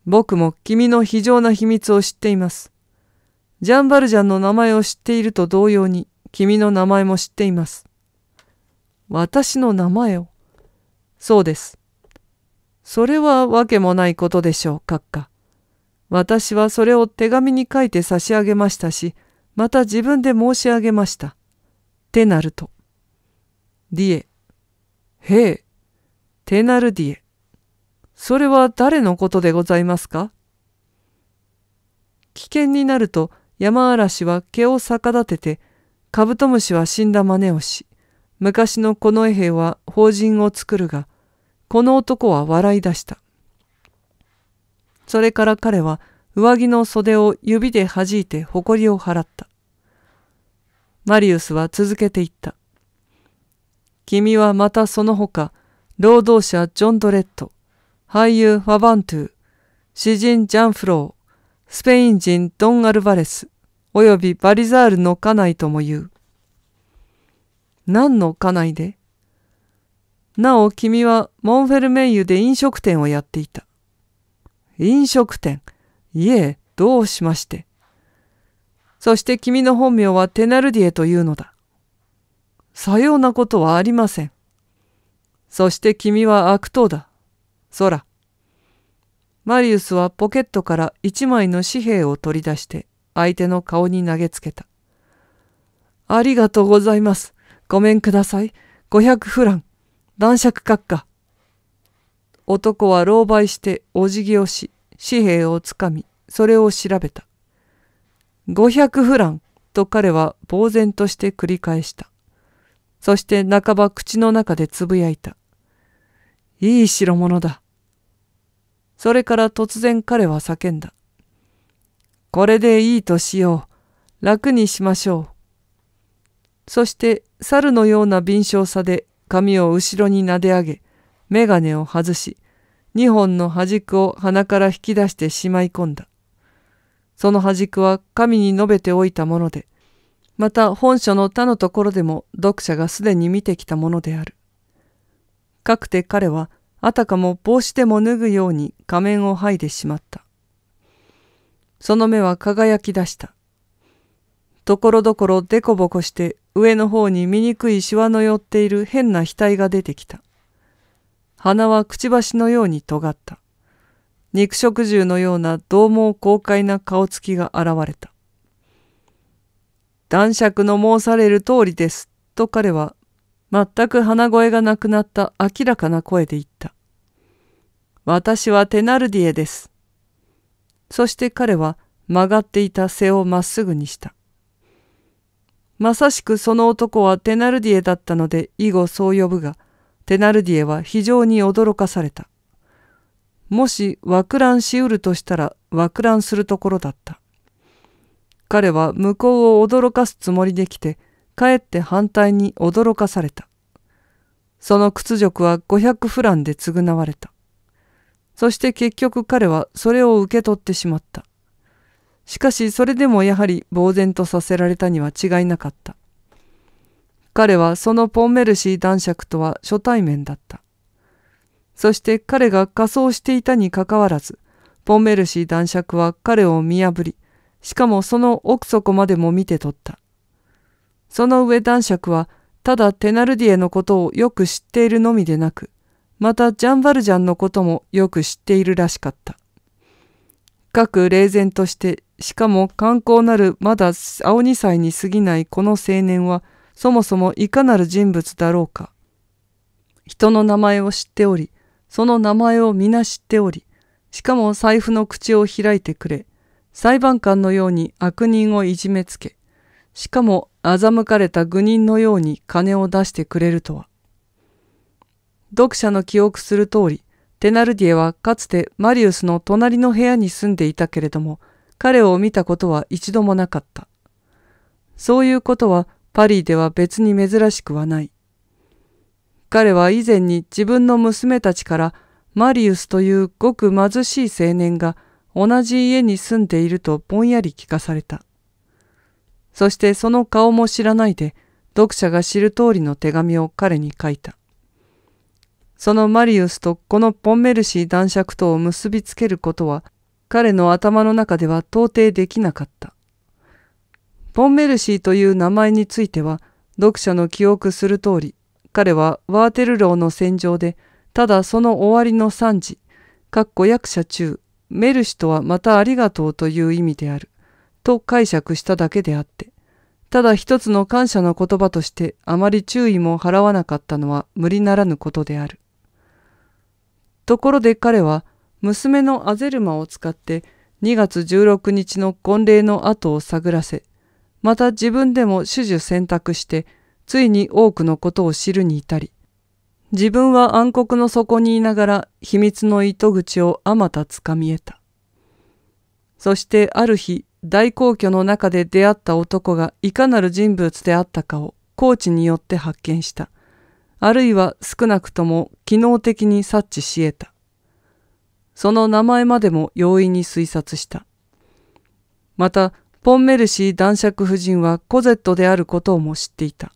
僕も君の非常な秘密を知っています。ジャンバルジャンの名前を知っていると同様に、君の名前も知っています。私の名前を。そうです。それはわけもないことでしょう、閣下。私はそれを手紙に書いて差し上げましたし、また自分で申し上げました。てなると。ディエ。へえ。テナルディエ。それは誰のことでございますか危険になると、山嵐は毛を逆立てて、カブトムシは死んだ真似をし、昔のこの絵兵は法人を作るが、この男は笑い出した。それから彼は上着の袖を指で弾いて誇りを払った。マリウスは続けていった。君はまたその他、労働者ジョン・ドレッド、俳優ファバントゥ、詩人ジャン・フロー、スペイン人ドン・アルバレス、およびバリザールの家内とも言う。何の家内でなお君はモンフェルメイユで飲食店をやっていた。飲食店いえ、どうしまして。そして君の本名はテナルディエというのだ。さようなことはありません。そして君は悪党だ。そら、マリウスはポケットから一枚の紙幣を取り出して相手の顔に投げつけた。ありがとうございます。ごめんください。500フラン。男爵閣下。男は狼狽してお辞儀をし、紙幣をつかみ、それを調べた。500フランと彼は呆然として繰り返した。そして半ば口の中でつぶやいた。いい代物だ。それから突然彼は叫んだ。これでいいとしよう。楽にしましょう。そして猿のような敏捷さで髪を後ろになで上げ、眼鏡を外し、2本の端くを鼻から引き出してしまい込んだ。その端くは神に述べておいたもので、また本書の他のところでも読者がすでに見てきたものである。かくて彼はあたかも帽子でも脱ぐように仮面を剥いでしまった。その目は輝き出した。ところどころでこぼこして上の方に醜いしわの寄っている変な額が出てきた。鼻はくちばしのように尖った。肉食獣のような獰猛豪快な顔つきが現れた。男爵の申される通りです、と彼は全く鼻声がなくなった明らかな声で言った。私はテナルディエです。そして彼は曲がっていた背をまっすぐにした。まさしくその男はテナルディエだったので以後そう呼ぶが、テナルディエは非常に驚かされた。もし惑乱しうるとしたら惑乱するところだった。彼は向こうを驚かすつもりで来て、かえって反対に驚かされた。その屈辱は500フランで償われた。そして結局彼はそれを受け取ってしまった。しかしそれでもやはり呆然とさせられたには違いなかった。彼はそのポンメルシー男爵とは初対面だった。そして彼が仮装していたにかかわらず、ポンメルシー男爵は彼を見破り、しかもその奥底までも見て取った。その上男爵は、ただテナルディエのことをよく知っているのみでなく、またジャンバルジャンのこともよく知っているらしかった。各霊然として、しかも観光なるまだ青二歳に過ぎないこの青年は、そもそもいかなる人物だろうか。人の名前を知っており、その名前を皆知っており、しかも財布の口を開いてくれ、裁判官のように悪人をいじめつけ、しかも欺かれた愚人のように金を出してくれるとは。読者の記憶する通り、テナルディエはかつてマリウスの隣の部屋に住んでいたけれども、彼を見たことは一度もなかった。そういうことはパリでは別に珍しくはない。彼は以前に自分の娘たちからマリウスというごく貧しい青年が同じ家に住んでいるとぼんやり聞かされた。そしてその顔も知らないで、読者が知る通りの手紙を彼に書いた。そのマリウスとこのポンメルシー男爵とを結びつけることは、彼の頭の中では到底できなかった。ポンメルシーという名前については、読者の記憶する通り、彼はワーテルローの戦場で、ただその終わりの惨事、かっこ役者中、メルシとはまたありがとうという意味である。と解釈しただけであって、ただ一つの感謝の言葉としてあまり注意も払わなかったのは無理ならぬことである。ところで彼は娘のアゼルマを使って2月16日の婚礼の後を探らせ、また自分でも主々選択して、ついに多くのことを知るに至り、自分は暗黒の底にいながら秘密の糸口をあまたつかみえた。そしてある日、大皇居の中で出会った男がいかなる人物であったかを高知によって発見した。あるいは少なくとも機能的に察知し得た。その名前までも容易に推察した。また、ポンメルシー男爵夫人はコゼットであることをも知っていた。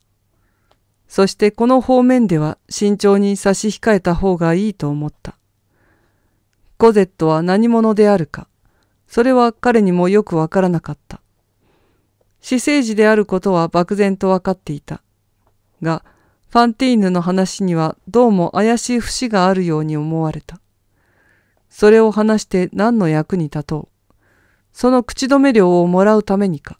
そしてこの方面では慎重に差し控えた方がいいと思った。コゼットは何者であるか、それは彼にもよくわからなかった。私生児であることは漠然とわかっていた。が、ファンティーヌの話にはどうも怪しい節があるように思われた。それを話して何の役に立とう。その口止め料をもらうためにか。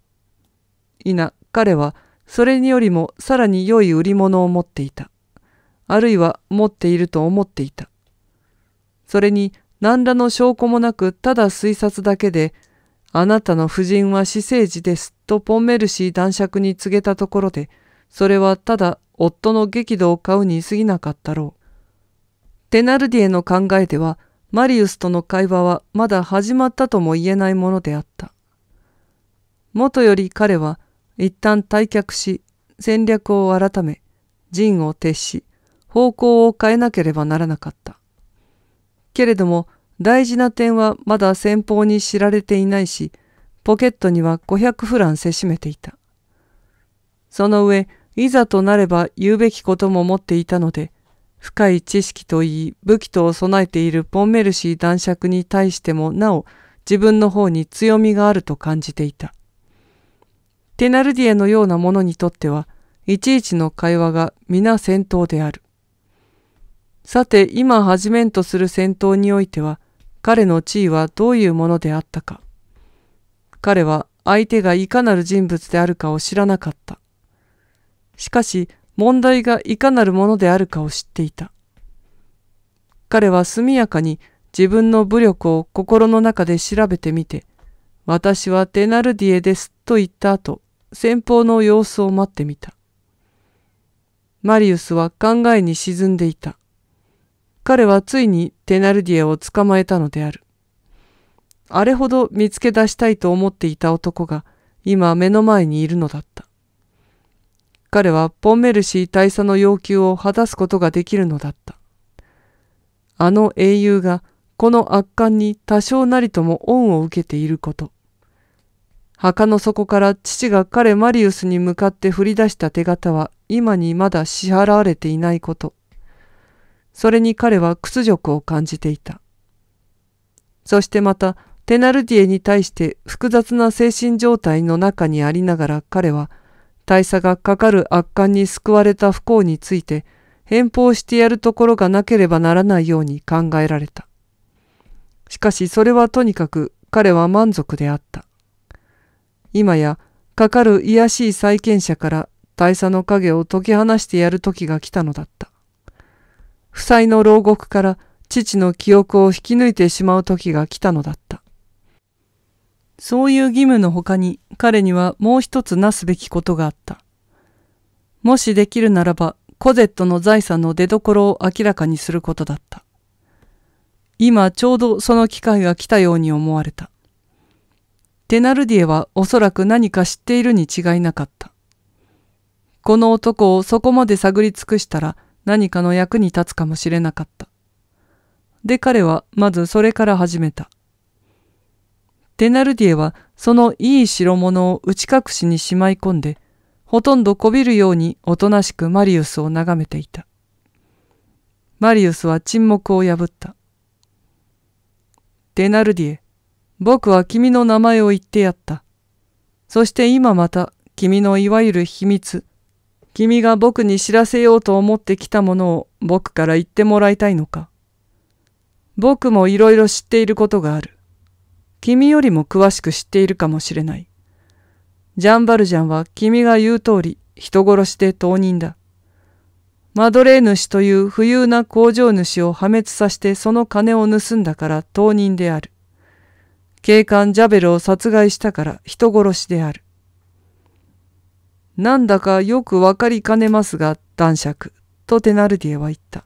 いな、彼はそれによりもさらに良い売り物を持っていた。あるいは持っていると思っていた。それに何らの証拠もなくただ推察だけで、あなたの夫人は私生児ですとポンメルシー男爵に告げたところで、それはただ夫の激怒を買うに過ぎなかったろう。テナルディエの考えでは、マリウスとの会話はまだ始まったとも言えないものであった。もとより彼は一旦退却し、戦略を改め、陣を徹し、方向を変えなければならなかった。けれども大事な点はまだ先方に知られていないしポケットには500フランせしめていたその上いざとなれば言うべきことも持っていたので深い知識といい武器とを備えているポンメルシー男爵に対してもなお自分の方に強みがあると感じていたテナルディエのようなものにとってはいちいちの会話が皆戦闘であるさて今始めんとする戦闘においては彼の地位はどういうものであったか。彼は相手がいかなる人物であるかを知らなかった。しかし問題がいかなるものであるかを知っていた。彼は速やかに自分の武力を心の中で調べてみて、私はデナルディエですと言った後、先方の様子を待ってみた。マリウスは考えに沈んでいた。彼はついにテナルディエを捕まえたのである。あれほど見つけ出したいと思っていた男が今目の前にいるのだった。彼はポンメルシー大佐の要求を果たすことができるのだった。あの英雄がこの圧巻に多少なりとも恩を受けていること。墓の底から父が彼マリウスに向かって振り出した手形は今にまだ支払われていないこと。それに彼は屈辱を感じていた。そしてまた、テナルディエに対して複雑な精神状態の中にありながら彼は、大佐がかかる悪感に救われた不幸について、返報してやるところがなければならないように考えられた。しかしそれはとにかく彼は満足であった。今や、かかる卑しい債権者から大佐の影を解き放してやる時が来たのだった。負債の牢獄から父の記憶を引き抜いてしまう時が来たのだった。そういう義務の他に彼にはもう一つなすべきことがあった。もしできるならば、コゼットの財産の出所を明らかにすることだった。今ちょうどその機会が来たように思われた。テナルディエはおそらく何か知っているに違いなかった。この男をそこまで探り尽くしたら、何かの役に立つかもしれなかった。で彼はまずそれから始めた。テナルディエはそのいい代物を打ち隠しにしまい込んで、ほとんどこびるようにおとなしくマリウスを眺めていた。マリウスは沈黙を破った。テナルディエ、僕は君の名前を言ってやった。そして今また君のいわゆる秘密、君が僕に知らせようと思ってきたものを僕から言ってもらいたいのか僕もいろいろ知っていることがある。君よりも詳しく知っているかもしれない。ジャンバルジャンは君が言う通り人殺しで当人だ。マドレーヌ氏という富裕な工場主を破滅させてその金を盗んだから当人である。警官ジャベルを殺害したから人殺しである。なんだかよくわかりかねますが、男爵、とテナルディエは言った。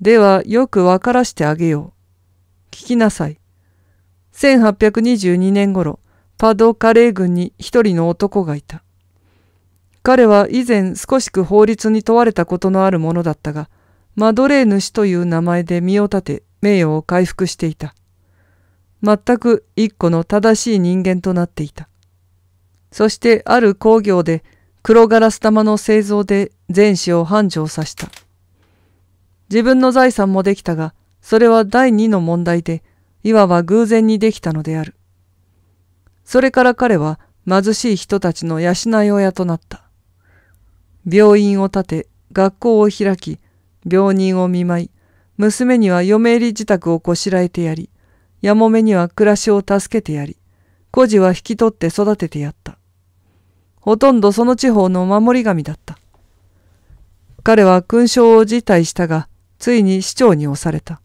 では、よくわからしてあげよう。聞きなさい。1822年頃、パドカレー軍に一人の男がいた。彼は以前少しく法律に問われたことのあるものだったが、マドレーヌ氏という名前で身を立て、名誉を回復していた。全く一個の正しい人間となっていた。そしてある工業で黒ガラス玉の製造で全市を繁盛させた。自分の財産もできたが、それは第二の問題で、いわば偶然にできたのである。それから彼は貧しい人たちの養い親となった。病院を建て、学校を開き、病人を見舞い、娘には嫁入り自宅をこしらえてやり、やもめには暮らしを助けてやり、孤児は引き取って育ててやった。ほとんどその地方のお守り神だった。彼は勲章を辞退したが、ついに市長に押された。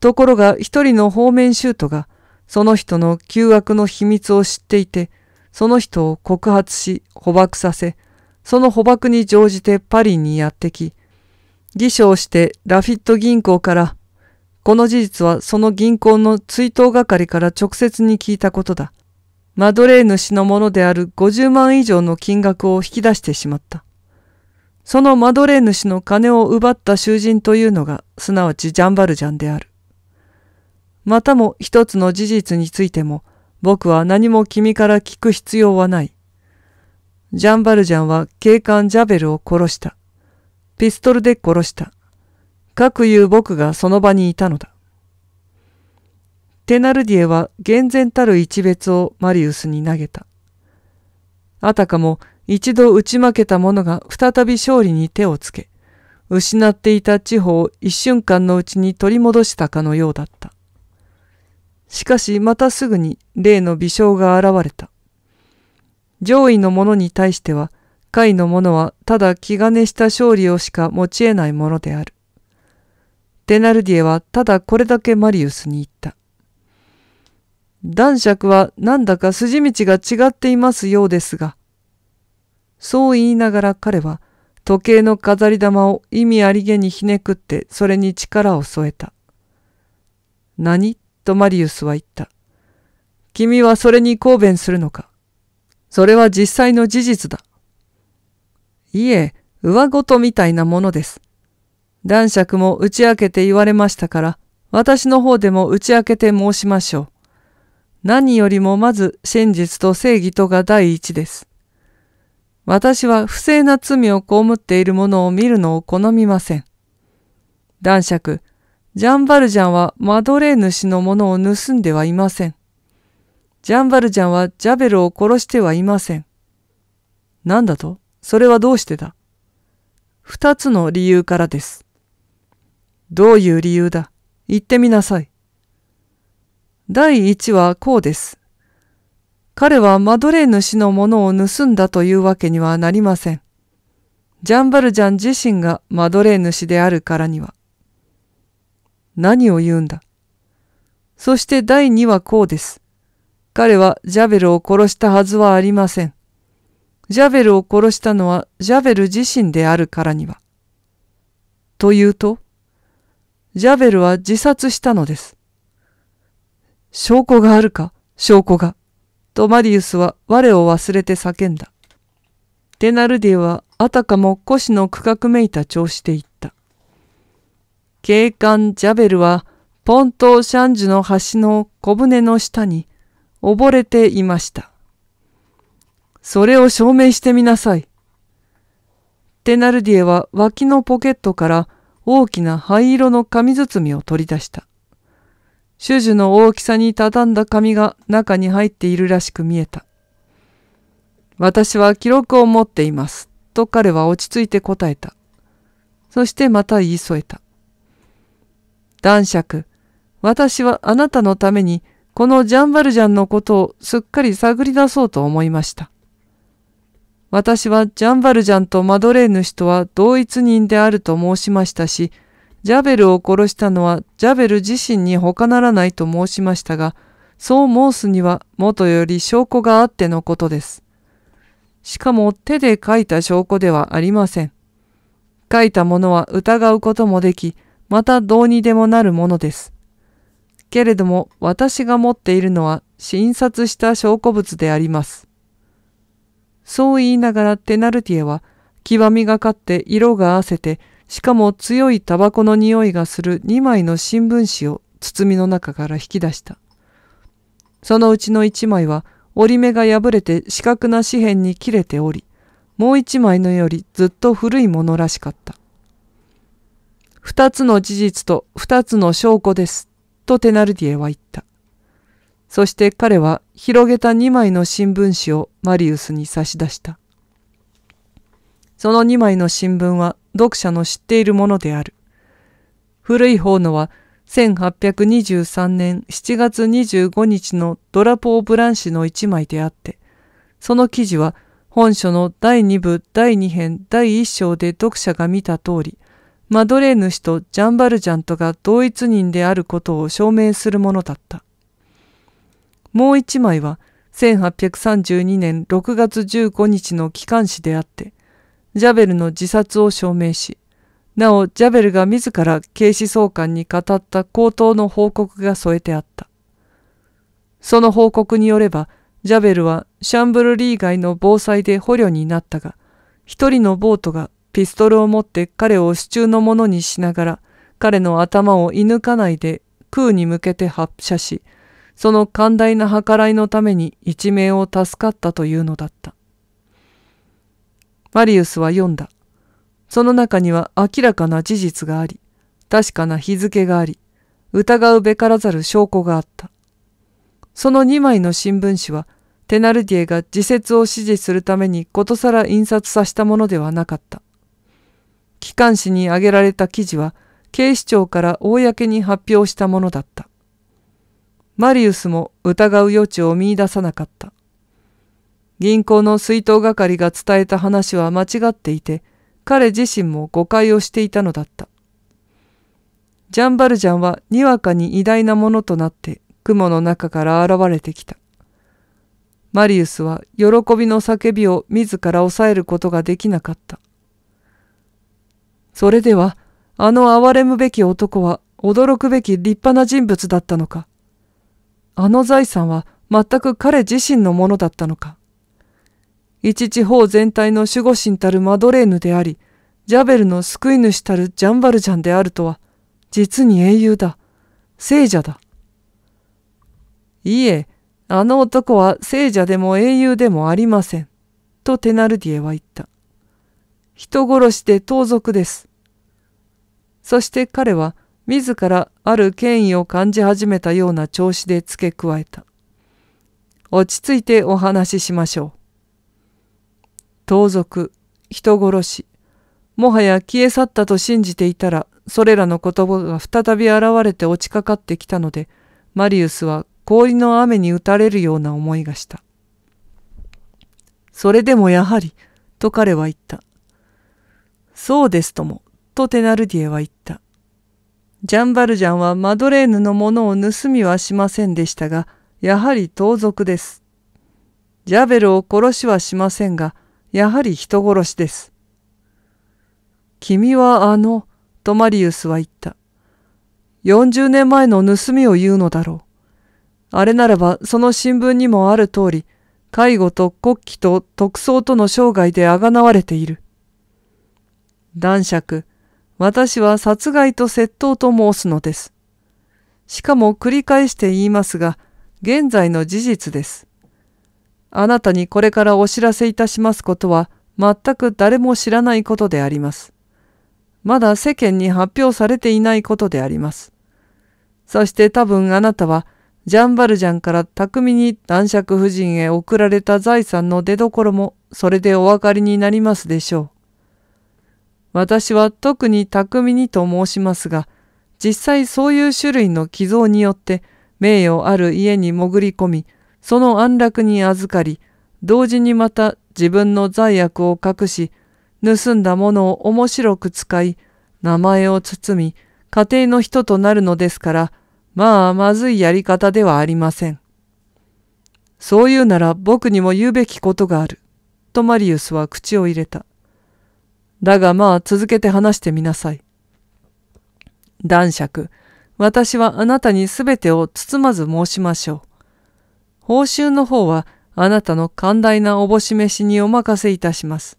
ところが一人の方面シュートが、その人の旧悪の秘密を知っていて、その人を告発し、捕獲させ、その捕獲に乗じてパリにやってき、偽証してラフィット銀行から、この事実はその銀行の追悼係から直接に聞いたことだ。マドレーヌ氏のものである50万以上の金額を引き出してしまった。そのマドレーヌ氏の金を奪った囚人というのが、すなわちジャンバルジャンである。またも一つの事実についても、僕は何も君から聞く必要はない。ジャンバルジャンは警官ジャベルを殺した。ピストルで殺した。各言う僕がその場にいたのだ。テナルディエは厳然たる一別をマリウスに投げた。あたかも一度打ち負けた者が再び勝利に手をつけ、失っていた地方を一瞬間のうちに取り戻したかのようだった。しかしまたすぐに例の微笑が現れた。上位の者に対しては、下位の者はただ気兼ねした勝利をしか持ち得ないものである。テナルディエはただこれだけマリウスに言った。男爵はなんだか筋道が違っていますようですが。そう言いながら彼は時計の飾り玉を意味ありげにひねくってそれに力を添えた。何とマリウスは言った。君はそれに抗弁するのか。それは実際の事実だ。いえ、上ごとみたいなものです。男爵も打ち明けて言われましたから、私の方でも打ち明けて申しましょう。何よりもまず真実と正義とが第一です。私は不正な罪を被っているものを見るのを好みません。男爵、ジャンバルジャンはマドレーヌ氏のものを盗んではいません。ジャンバルジャンはジャベルを殺してはいません。なんだとそれはどうしてだ二つの理由からです。どういう理由だ言ってみなさい。第一はこうです。彼はマドレーヌ氏のものを盗んだというわけにはなりません。ジャンバルジャン自身がマドレーヌ氏であるからには。何を言うんだ。そして第二はこうです。彼はジャベルを殺したはずはありません。ジャベルを殺したのはジャベル自身であるからには。というと、ジャベルは自殺したのです。証拠があるか、証拠が。とマリウスは我を忘れて叫んだ。テナルディはあたかも腰の区画めいた調子で言った。警官ジャベルはポントシャンジュの橋の小舟の下に溺れていました。それを証明してみなさい。テナルディエは脇のポケットから大きな灰色の紙包みを取り出した。種々の大きさに畳んだ紙が中に入っているらしく見えた。私は記録を持っています。と彼は落ち着いて答えた。そしてまた言い添えた。男爵、私はあなたのためにこのジャンバルジャンのことをすっかり探り出そうと思いました。私はジャンバルジャンとマドレーヌ氏とは同一人であると申しましたし、ジャベルを殺したのはジャベル自身に他ならないと申しましたが、そう申すにはもとより証拠があってのことです。しかも手で書いた証拠ではありません。書いたものは疑うこともでき、またどうにでもなるものです。けれども私が持っているのは診察した証拠物であります。そう言いながらテナルティエは、黄ばみがかって色が合わせてしかも強いタバコの匂いがする2枚の新聞紙を包みの中から引き出した。そのうちの1枚は折り目が破れて四角な紙片に切れており、もう1枚のよりずっと古いものらしかった。2つの事実と2つの証拠です、とテナルディエは言った。そして彼は広げた2枚の新聞紙をマリウスに差し出した。その2枚の新聞は読者の知っているものである。古い方のは1823年7月25日のドラポーブランシの1枚であって、その記事は本書の第2部第2編第1章で読者が見た通り、マドレーヌ氏とジャンバルジャントが同一人であることを証明するものだった。もう一枚は1832年6月15日の機関誌であって、ジャベルの自殺を証明し、なおジャベルが自ら警視総監に語った口頭の報告が添えてあった。その報告によれば、ジャベルはシャンブルリー街の防災で捕虜になったが、一人のボートがピストルを持って彼を支柱のものにしながら、彼の頭を射抜かないで空に向けて発射し、その寛大な計らいのために一命を助かったというのだった。マリウスは読んだ。その中には明らかな事実があり、確かな日付があり、疑うべからざる証拠があった。その2枚の新聞紙は、テナルディエが自説を支持するためにことさら印刷させたものではなかった。機関紙に挙げられた記事は、警視庁から公に発表したものだった。マリウスも疑う余地を見出さなかった。銀行の水筒係が伝えた話は間違っていて、彼自身も誤解をしていたのだった。ジャンバルジャンはにわかに偉大なものとなって雲の中から現れてきた。マリウスは喜びの叫びを自ら抑えることができなかった。それでは、あの憐れむべき男は驚くべき立派な人物だったのか。あの財産は全く彼自身のものだったのか。一地方全体の守護神たるマドレーヌであり、ジャベルの救い主たるジャンバルジャンであるとは、実に英雄だ。聖者だ。いいえ、あの男は聖者でも英雄でもありません。とテナルディエは言った。人殺しで盗賊です。そして彼は自らある権威を感じ始めたような調子で付け加えた。落ち着いてお話ししましょう。盗賊、人殺し、もはや消え去ったと信じていたら、それらの言葉が再び現れて落ちかかってきたので、マリウスは氷の雨に打たれるような思いがした。それでもやはり、と彼は言った。そうですとも、とテナルディエは言った。ジャンバルジャンはマドレーヌのものを盗みはしませんでしたが、やはり盗賊です。ジャベルを殺しはしませんが、やはり人殺しです。君はあの、とマリウスは言った。40年前の盗みを言うのだろう。あれならば、その新聞にもある通り、介護と国旗と特捜との生涯であがなわれている。男爵、私は殺害と窃盗と申すのです。しかも繰り返して言いますが、現在の事実です。あなたにこれからお知らせいたしますことは全く誰も知らないことであります。まだ世間に発表されていないことであります。そして多分あなたはジャンバルジャンから巧みに男爵夫人へ送られた財産の出どころもそれでお分かりになりますでしょう。私は特に巧みにと申しますが、実際そういう種類の寄贈によって名誉ある家に潜り込み、その安楽に預かり、同時にまた自分の罪悪を隠し、盗んだものを面白く使い、名前を包み、家庭の人となるのですから、まあまずいやり方ではありません。そう言うなら僕にも言うべきことがある。とマリウスは口を入れた。だがまあ続けて話してみなさい。男爵、私はあなたにすべてを包まず申しましょう。報酬の方はあなたの寛大なおぼしめしにお任せいたします。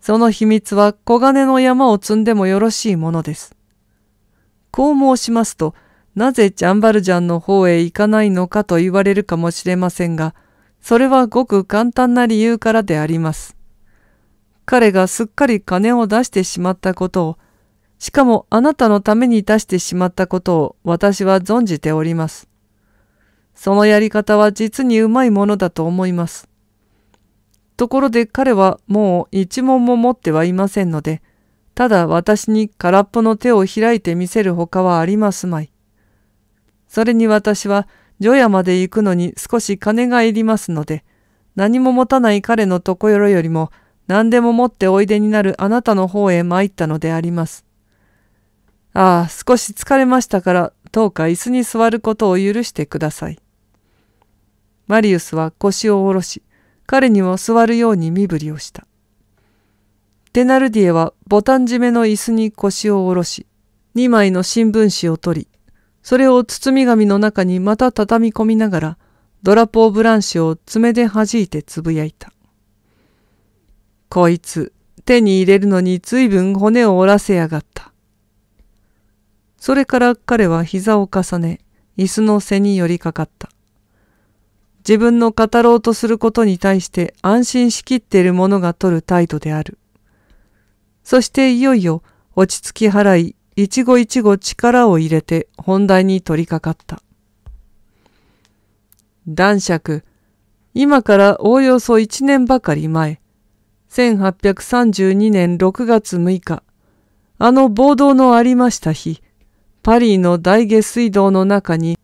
その秘密は小金の山を積んでもよろしいものです。こう申しますと、なぜジャンバルジャンの方へ行かないのかと言われるかもしれませんが、それはごく簡単な理由からであります。彼がすっかり金を出してしまったことを、しかもあなたのために出してしまったことを私は存じております。そのやり方は実にうまいものだと思います。ところで彼はもう一文も持ってはいませんので、ただ私に空っぽの手を開いて見せるほかはありますまい。それに私は除夜まで行くのに少し金がいりますので、何も持たない彼のところよりも何でも持っておいでになるあなたの方へ参ったのであります。ああ、少し疲れましたから、どうか椅子に座ることを許してください。マリウスは腰を下ろし、彼にも座るように身振りをした。テナルディエはボタン締めの椅子に腰を下ろし、2枚の新聞紙を取り、それを包み紙の中にまた畳み込みながら、ドラポーブランシュを爪で弾いてつぶやいた。こいつ、手に入れるのに随分骨を折らせやがった。それから彼は膝を重ね、椅子の背に寄りかかった。自分の語ろうとすることに対して安心しきっている者が取る態度である。そしていよいよ落ち着き払い、一期一会力を入れて本題に取り掛かった。男爵、今からおおよそ1年ばかり前、1832年6月6日、あの暴動のありました日、パリの大下水道の中に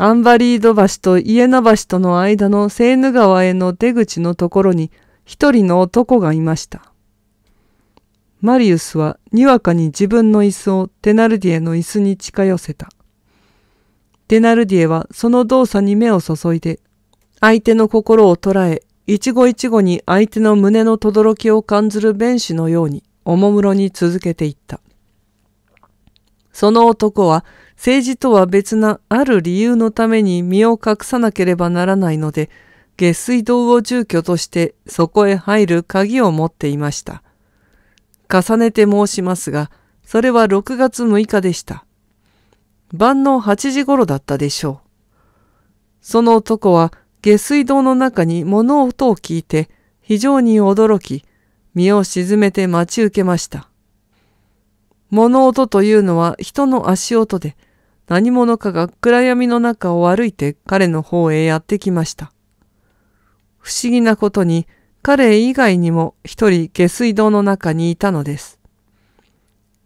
アンバリード橋と家名橋との間のセーヌ川への出口のところに一人の男がいました。マリウスはにわかに自分の椅子をテナルディエの椅子に近寄せた。テナルディエはその動作に目を注いで、相手の心を捉え、一語一語に相手の胸の轟を感じる弁士のようにおもむろに続けていった。その男は政治とは別なある理由のために身を隠さなければならないので、下水道を住居としてそこへ入る鍵を持っていました。重ねて申しますが、それは6月6日でした。晩の8時頃だったでしょう。その男は下水道の中に物音を聞いて非常に驚き、身を沈めて待ち受けました。物音というのは人の足音で、何者かが暗闇の中を歩いて彼の方へやってきました。不思議なことに彼以外にも一人下水道の中にいたのです。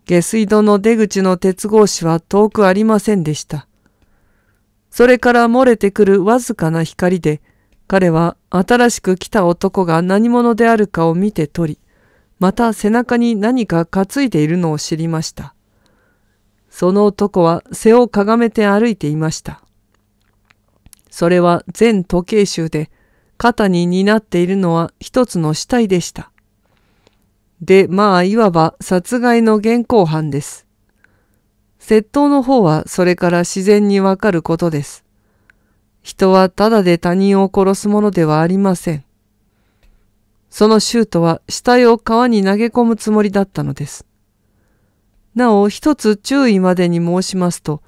下水道の出口の鉄格子は遠くありませんでした。それから漏れてくるわずかな光で、彼は新しく来た男が何者であるかを見て取り、また背中に何か担いでいるのを知りました。その男は背をかがめて歩いていました。それは全時計集で、肩に担っているのは一つの死体でした。で、まあ、いわば殺害の現行犯です。窃盗の方はそれから自然にわかることです。人はただで他人を殺すものではありません。そのシュートは死体を川に投げ込むつもりだったのです。なお一つ注意までに申しますと、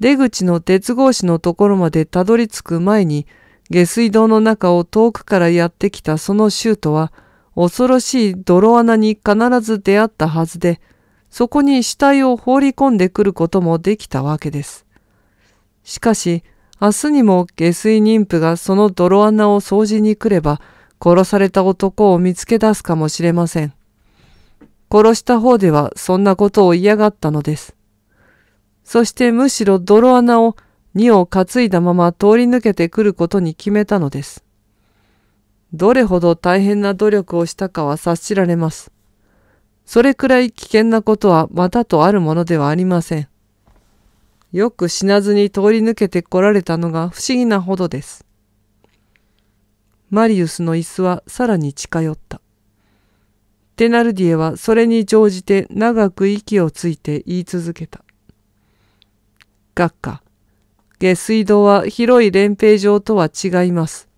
出口の鉄格子のところまでたどり着く前に、下水道の中を遠くからやってきたそのシュートは、恐ろしい泥穴に必ず出会ったはずで、そこに死体を放り込んでくることもできたわけです。しかし、明日にも下水妊婦がその泥穴を掃除に来れば、殺された男を見つけ出すかもしれません。殺した方ではそんなことを嫌がったのです。そしてむしろ泥穴を2を担いだまま通り抜けてくることに決めたのです。どれほど大変な努力をしたかは察しられます。それくらい危険なことはまたとあるものではありません。よく死なずに通り抜けてこられたのが不思議なほどです。マリウスの椅子はさらに近寄った。テナルディエはそれに乗じて長く息をついて言い続けた。学科、下水道は広い連平場とは違います。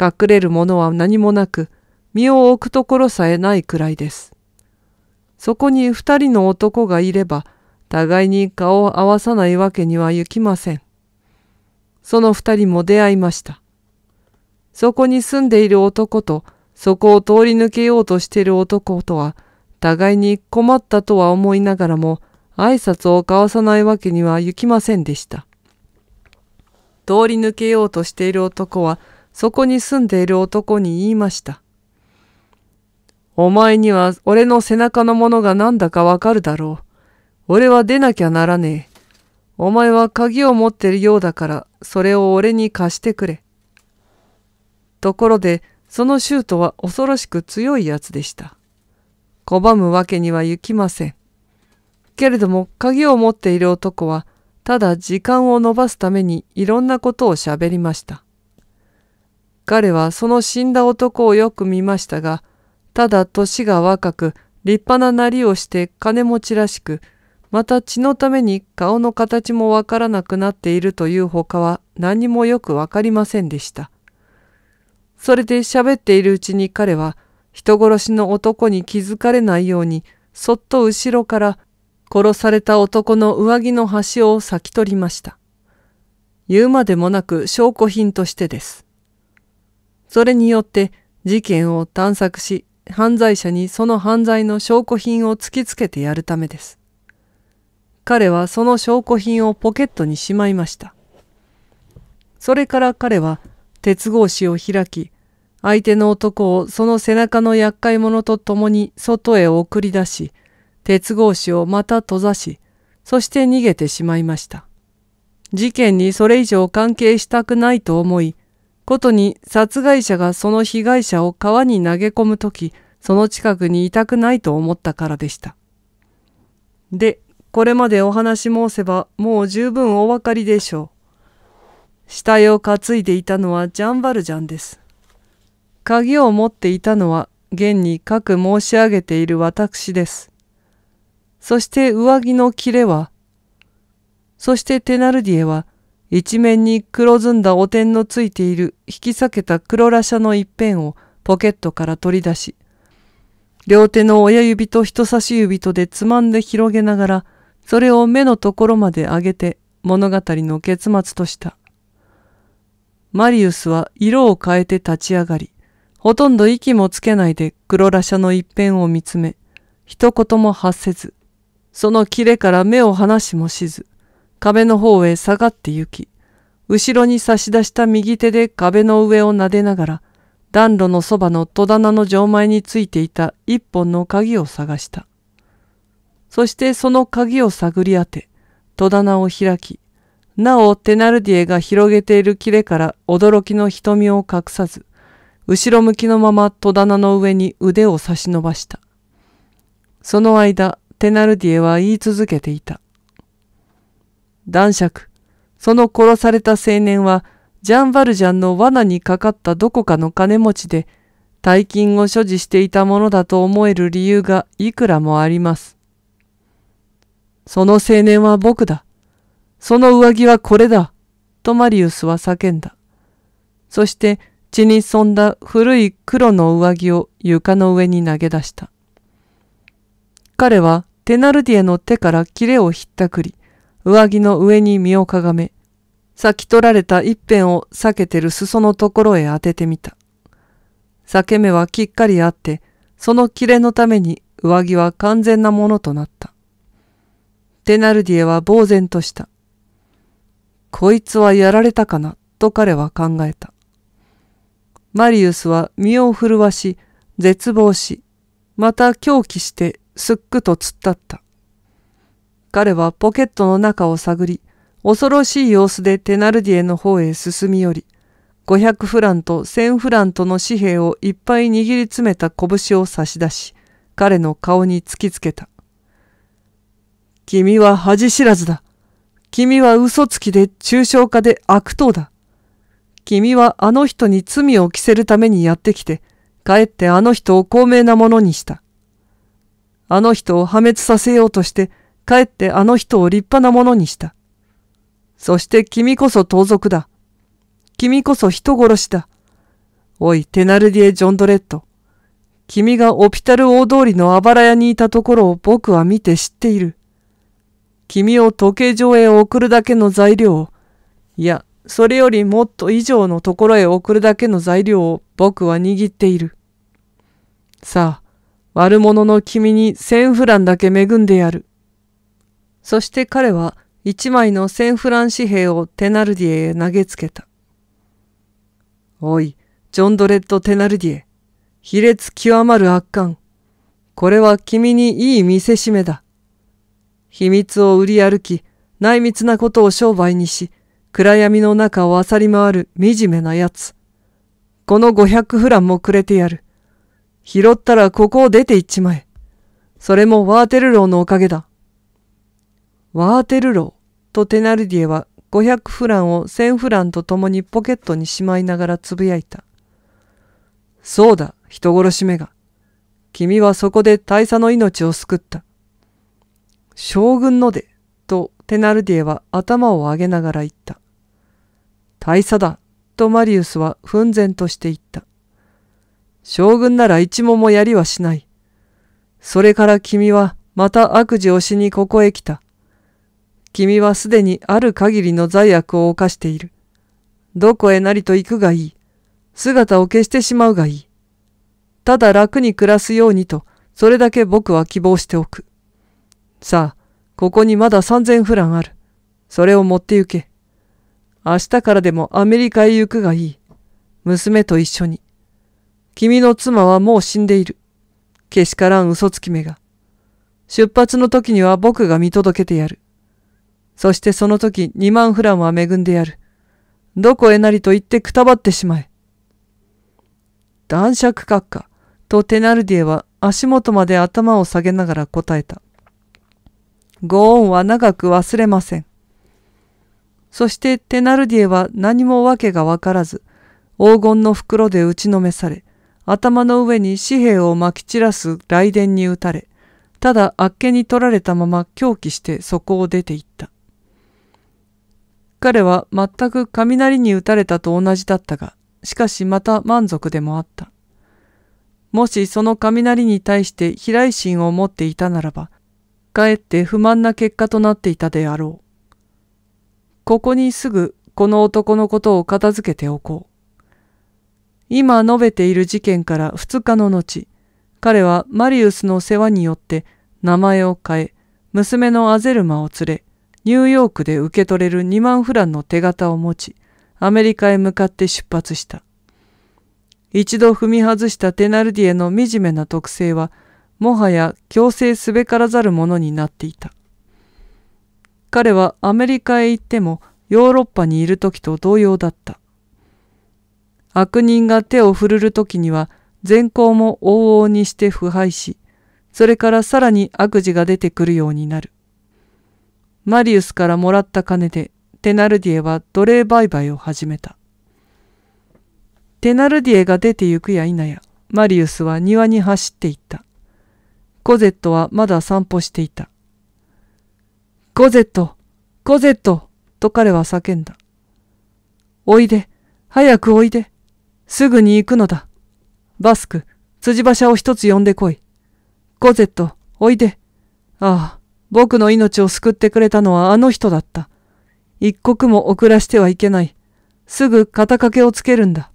隠れるものは何もなく、身を置くところさえないくらいです。そこに二人の男がいれば、互いに顔を合わさないわけには行きません。その二人も出会いました。そこに住んでいる男とそこを通り抜けようとしている男とは、互いに困ったとは思いながらも、挨拶を交わさないわけにはいきませんでした。通り抜けようとしている男は、そこに住んでいる男に言いました。お前には俺の背中のものが何だかわかるだろう。俺は出なきゃならねえ。お前は鍵を持ってるようだから、それを俺に貸してくれ。ところで、そのシュートは恐ろしく強いやつでした。拒むわけにはいきません。けれども鍵を持っている男はただ時間を延ばすためにいろんなことをしゃべりました。彼はその死んだ男をよく見ましたが、ただ年が若く立派ななりをして金持ちらしく、また血のために顔の形もわからなくなっているというほかは何もよくわかりませんでした。それで喋っているうちに彼は人殺しの男に気づかれないようにそっと後ろから殺された男の上着の端を裂き取りました。言うまでもなく証拠品としてです。それによって事件を探索し犯罪者にその犯罪の証拠品を突きつけてやるためです。彼はその証拠品をポケットにしまいました。それから彼は鉄格子を開き、相手の男をその背中の厄介者と共に外へ送り出し、鉄格子をまた閉ざし、そして逃げてしまいました。事件にそれ以上関係したくないと思い、ことに殺害者がその被害者を川に投げ込むとき、その近くにいたくないと思ったからでした。で、これまでお話申せばもう十分お分かりでしょう。死体を担いでいたのはジャンバルジャンです。鍵を持っていたのは現に各く申し上げている私です。そして上着の切れは、そしてテナルディエは一面に黒ずんだお点のついている引き裂けた黒らしゃの一辺をポケットから取り出し、両手の親指と人差し指とでつまんで広げながら、それを目のところまで上げて物語の結末とした。マリウスは色を変えて立ち上がり、ほとんど息もつけないで黒羅車の一辺を見つめ、一言も発せず、その切れから目を離しもしず、壁の方へ下がって行き、後ろに差し出した右手で壁の上を撫でながら、暖炉のそばの戸棚の錠前についていた一本の鍵を探した。そしてその鍵を探り当て、戸棚を開き、なお、テナルディエが広げている切れから驚きの瞳を隠さず、後ろ向きのまま戸棚の上に腕を差し伸ばした。その間、テナルディエは言い続けていた。男爵、その殺された青年は、ジャン・バルジャンの罠にかかったどこかの金持ちで、大金を所持していたものだと思える理由がいくらもあります。その青年は僕だ。その上着はこれだとマリウスは叫んだ。そして血に染んだ古い黒の上着を床の上に投げ出した。彼はテナルディエの手からキレをひったくり、上着の上に身をかがめ、先取られた一辺を避けてる裾のところへ当ててみた。裂け目はきっかりあって、その切れのために上着は完全なものとなった。テナルディエは呆然とした。こいつはやられたかな、と彼は考えた。マリウスは身を震わし、絶望し、また狂気してすっくと突っ立った。彼はポケットの中を探り、恐ろしい様子でテナルディエの方へ進み寄り、500フランと1000フランとの紙幣をいっぱい握り詰めた拳を差し出し、彼の顔に突きつけた。君は恥知らずだ。君は嘘つきで抽象化で悪党だ。君はあの人に罪を着せるためにやってきて、かえってあの人を高名なものにした。あの人を破滅させようとして、かえってあの人を立派なものにした。そして君こそ盗賊だ。君こそ人殺しだ。おい、テナルディエ・ジョンドレッド。君がオピタル大通りのあばら屋にいたところを僕は見て知っている。君を時計上へ送るだけの材料、いや、それよりもっと以上のところへ送るだけの材料を僕は握っている。さあ、悪者の君に千フランだけ恵んでやる。そして彼は一枚の千フラン紙幣をテナルディエへ投げつけた。おい、ジョンドレッド・テナルディエ、卑劣極まる悪感。これは君にいい見せしめだ。秘密を売り歩き、内密なことを商売にし、暗闇の中を漁り回る惨めな奴。この五百フランもくれてやる。拾ったらここを出て行っちまえ。それもワーテルローのおかげだ。ワーテルローとテナルディエは500フランを1000フランと共にポケットにしまいながらつぶやいた。そうだ、人殺しめが。君はそこで大佐の命を救った。将軍ので、とテナルディエは頭を上げながら言った。大佐だ、とマリウスは奮然として言った。将軍なら一問もやりはしない。それから君はまた悪事をしにここへ来た。君はすでにある限りの罪悪を犯している。どこへなりと行くがいい。姿を消してしまうがいい。ただ楽に暮らすようにと、それだけ僕は希望しておく。さあ、ここにまだ三千フランある。それを持って行け。明日からでもアメリカへ行くがいい。娘と一緒に。君の妻はもう死んでいる。けしからん嘘つき目が。出発の時には僕が見届けてやる。そしてその時二万フランは恵んでやる。どこへなりと言ってくたばってしまえ。男爵閣下とテナルディエは足元まで頭を下げながら答えた。ご恩は長く忘れません。そしてテナルディエは何も訳がわからず、黄金の袋で打ちのめされ、頭の上に紙幣をまき散らす雷電に打たれ、ただあっけに取られたまま狂気してそこを出て行った。彼は全く雷に打たれたと同じだったが、しかしまた満足でもあった。もしその雷に対して飛来心を持っていたならば、かえって不満な結果となっていたであろう。ここにすぐこの男のことを片付けておこう。今述べている事件から2日の後、彼はマリウスの世話によって名前を変え、娘のアゼルマを連れ、ニューヨークで受け取れる2万フランの手形を持ち、アメリカへ向かって出発した。一度踏み外したテナルディエの惨めな特性は、もはや強制すべからざるものになっていた。彼はアメリカへ行ってもヨーロッパにいる時と同様だった。悪人が手を振るる時には善行も往々にして腐敗し、それからさらに悪事が出てくるようになる。マリウスからもらった金でテナルディエは奴隷売買を始めた。テナルディエが出て行くや否や、マリウスは庭に走っていった。コゼットはまだ散歩していた。コゼット、コゼット、と彼は叫んだ。おいで、早くおいで、すぐに行くのだ。バスク、辻馬車を一つ呼んでこい。コゼット、おいで。ああ、僕の命を救ってくれたのはあの人だった。一刻も遅らしてはいけない。すぐ肩掛けをつけるんだ。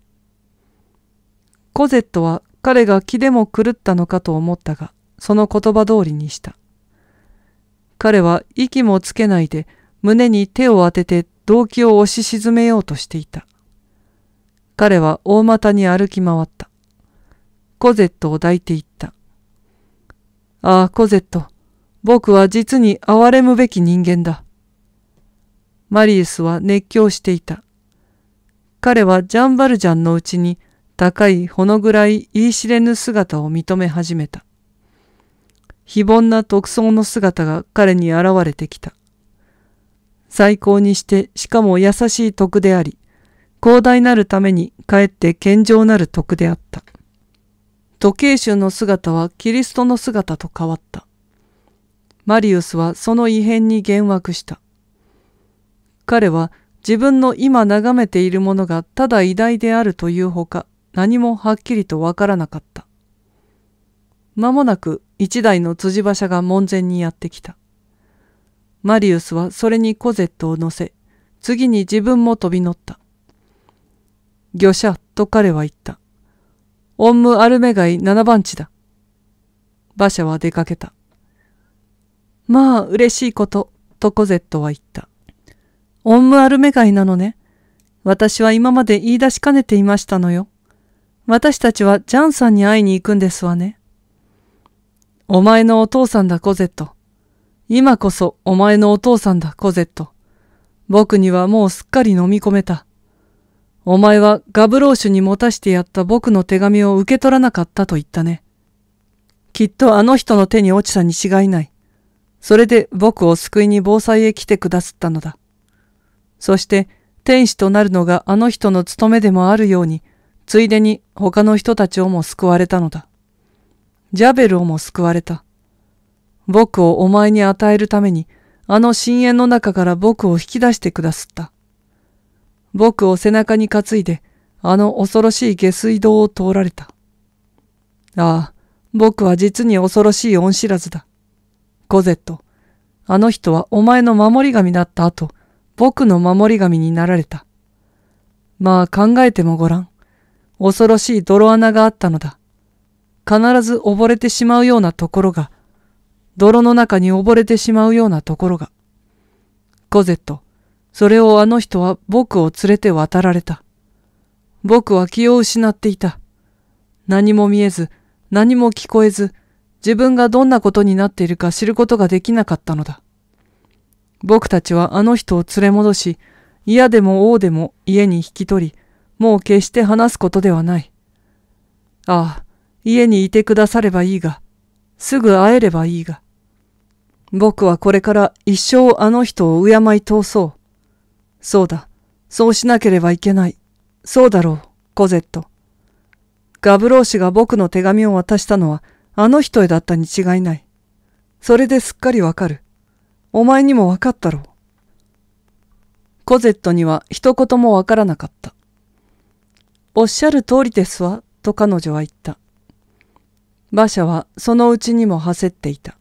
コゼットは彼が気でも狂ったのかと思ったが、その言葉通りにした。彼は息もつけないで胸に手を当てて動機を押し沈めようとしていた。彼は大股に歩き回った。コゼットを抱いていった。ああ、コゼット、僕は実に哀れむべき人間だ。マリウスは熱狂していた。彼はジャンバルジャンのうちに高いほの暗い言い知れぬ姿を認め始めた。非凡な独創の姿が彼に現れてきた。最高にしてしかも優しい徳であり、広大なるためにかえって健常なる徳であった。時計衆の姿はキリストの姿と変わった。マリウスはその異変に幻惑した。彼は自分の今眺めているものがただ偉大であるというほか何もはっきりとわからなかった。間もなく一台の辻馬車が門前にやってきた。マリウスはそれにコゼットを乗せ、次に自分も飛び乗った。魚車と彼は言った。オンム・アルメガイ七番地だ。馬車は出かけた。まあ、嬉しいこと、とコゼットは言った。オンム・アルメガイなのね。私は今まで言い出しかねていましたのよ。私たちはジャンさんに会いに行くんですわね。お前のお父さんだ、コゼット。今こそお前のお父さんだ、コゼット。僕にはもうすっかり飲み込めた。お前はガブローシュに持たしてやった僕の手紙を受け取らなかったと言ったね。きっとあの人の手に落ちたに違いない。それで僕を救いに防災へ来てくだすったのだ。そして天使となるのがあの人の務めでもあるように、ついでに他の人たちをも救われたのだ。ジャベルをも救われた。僕をお前に与えるために、あの深淵の中から僕を引き出してくだすった。僕を背中に担いで、あの恐ろしい下水道を通られた。ああ、僕は実に恐ろしい恩知らずだ。コゼット、あの人はお前の守り神だった後、僕の守り神になられた。まあ考えてもごらん。恐ろしい泥穴があったのだ。必ず溺れてしまうようなところが、泥の中に溺れてしまうようなところが。コゼット、それをあの人は僕を連れて渡られた。僕は気を失っていた。何も見えず、何も聞こえず、自分がどんなことになっているか知ることができなかったのだ。僕たちはあの人を連れ戻し、嫌でも王でも家に引き取り、もう決して話すことではない。ああ、家にいてくださればいいが、すぐ会えればいいが。僕はこれから一生あの人を敬い通そう。そうだ、そうしなければいけない。そうだろう、コゼット。ガブロー氏が僕の手紙を渡したのはあの人へだったに違いない。それですっかりわかる。お前にもわかったろう。コゼットには一言もわからなかった。おっしゃる通りですわ、と彼女は言った。馬車はそのうちにも走っていた。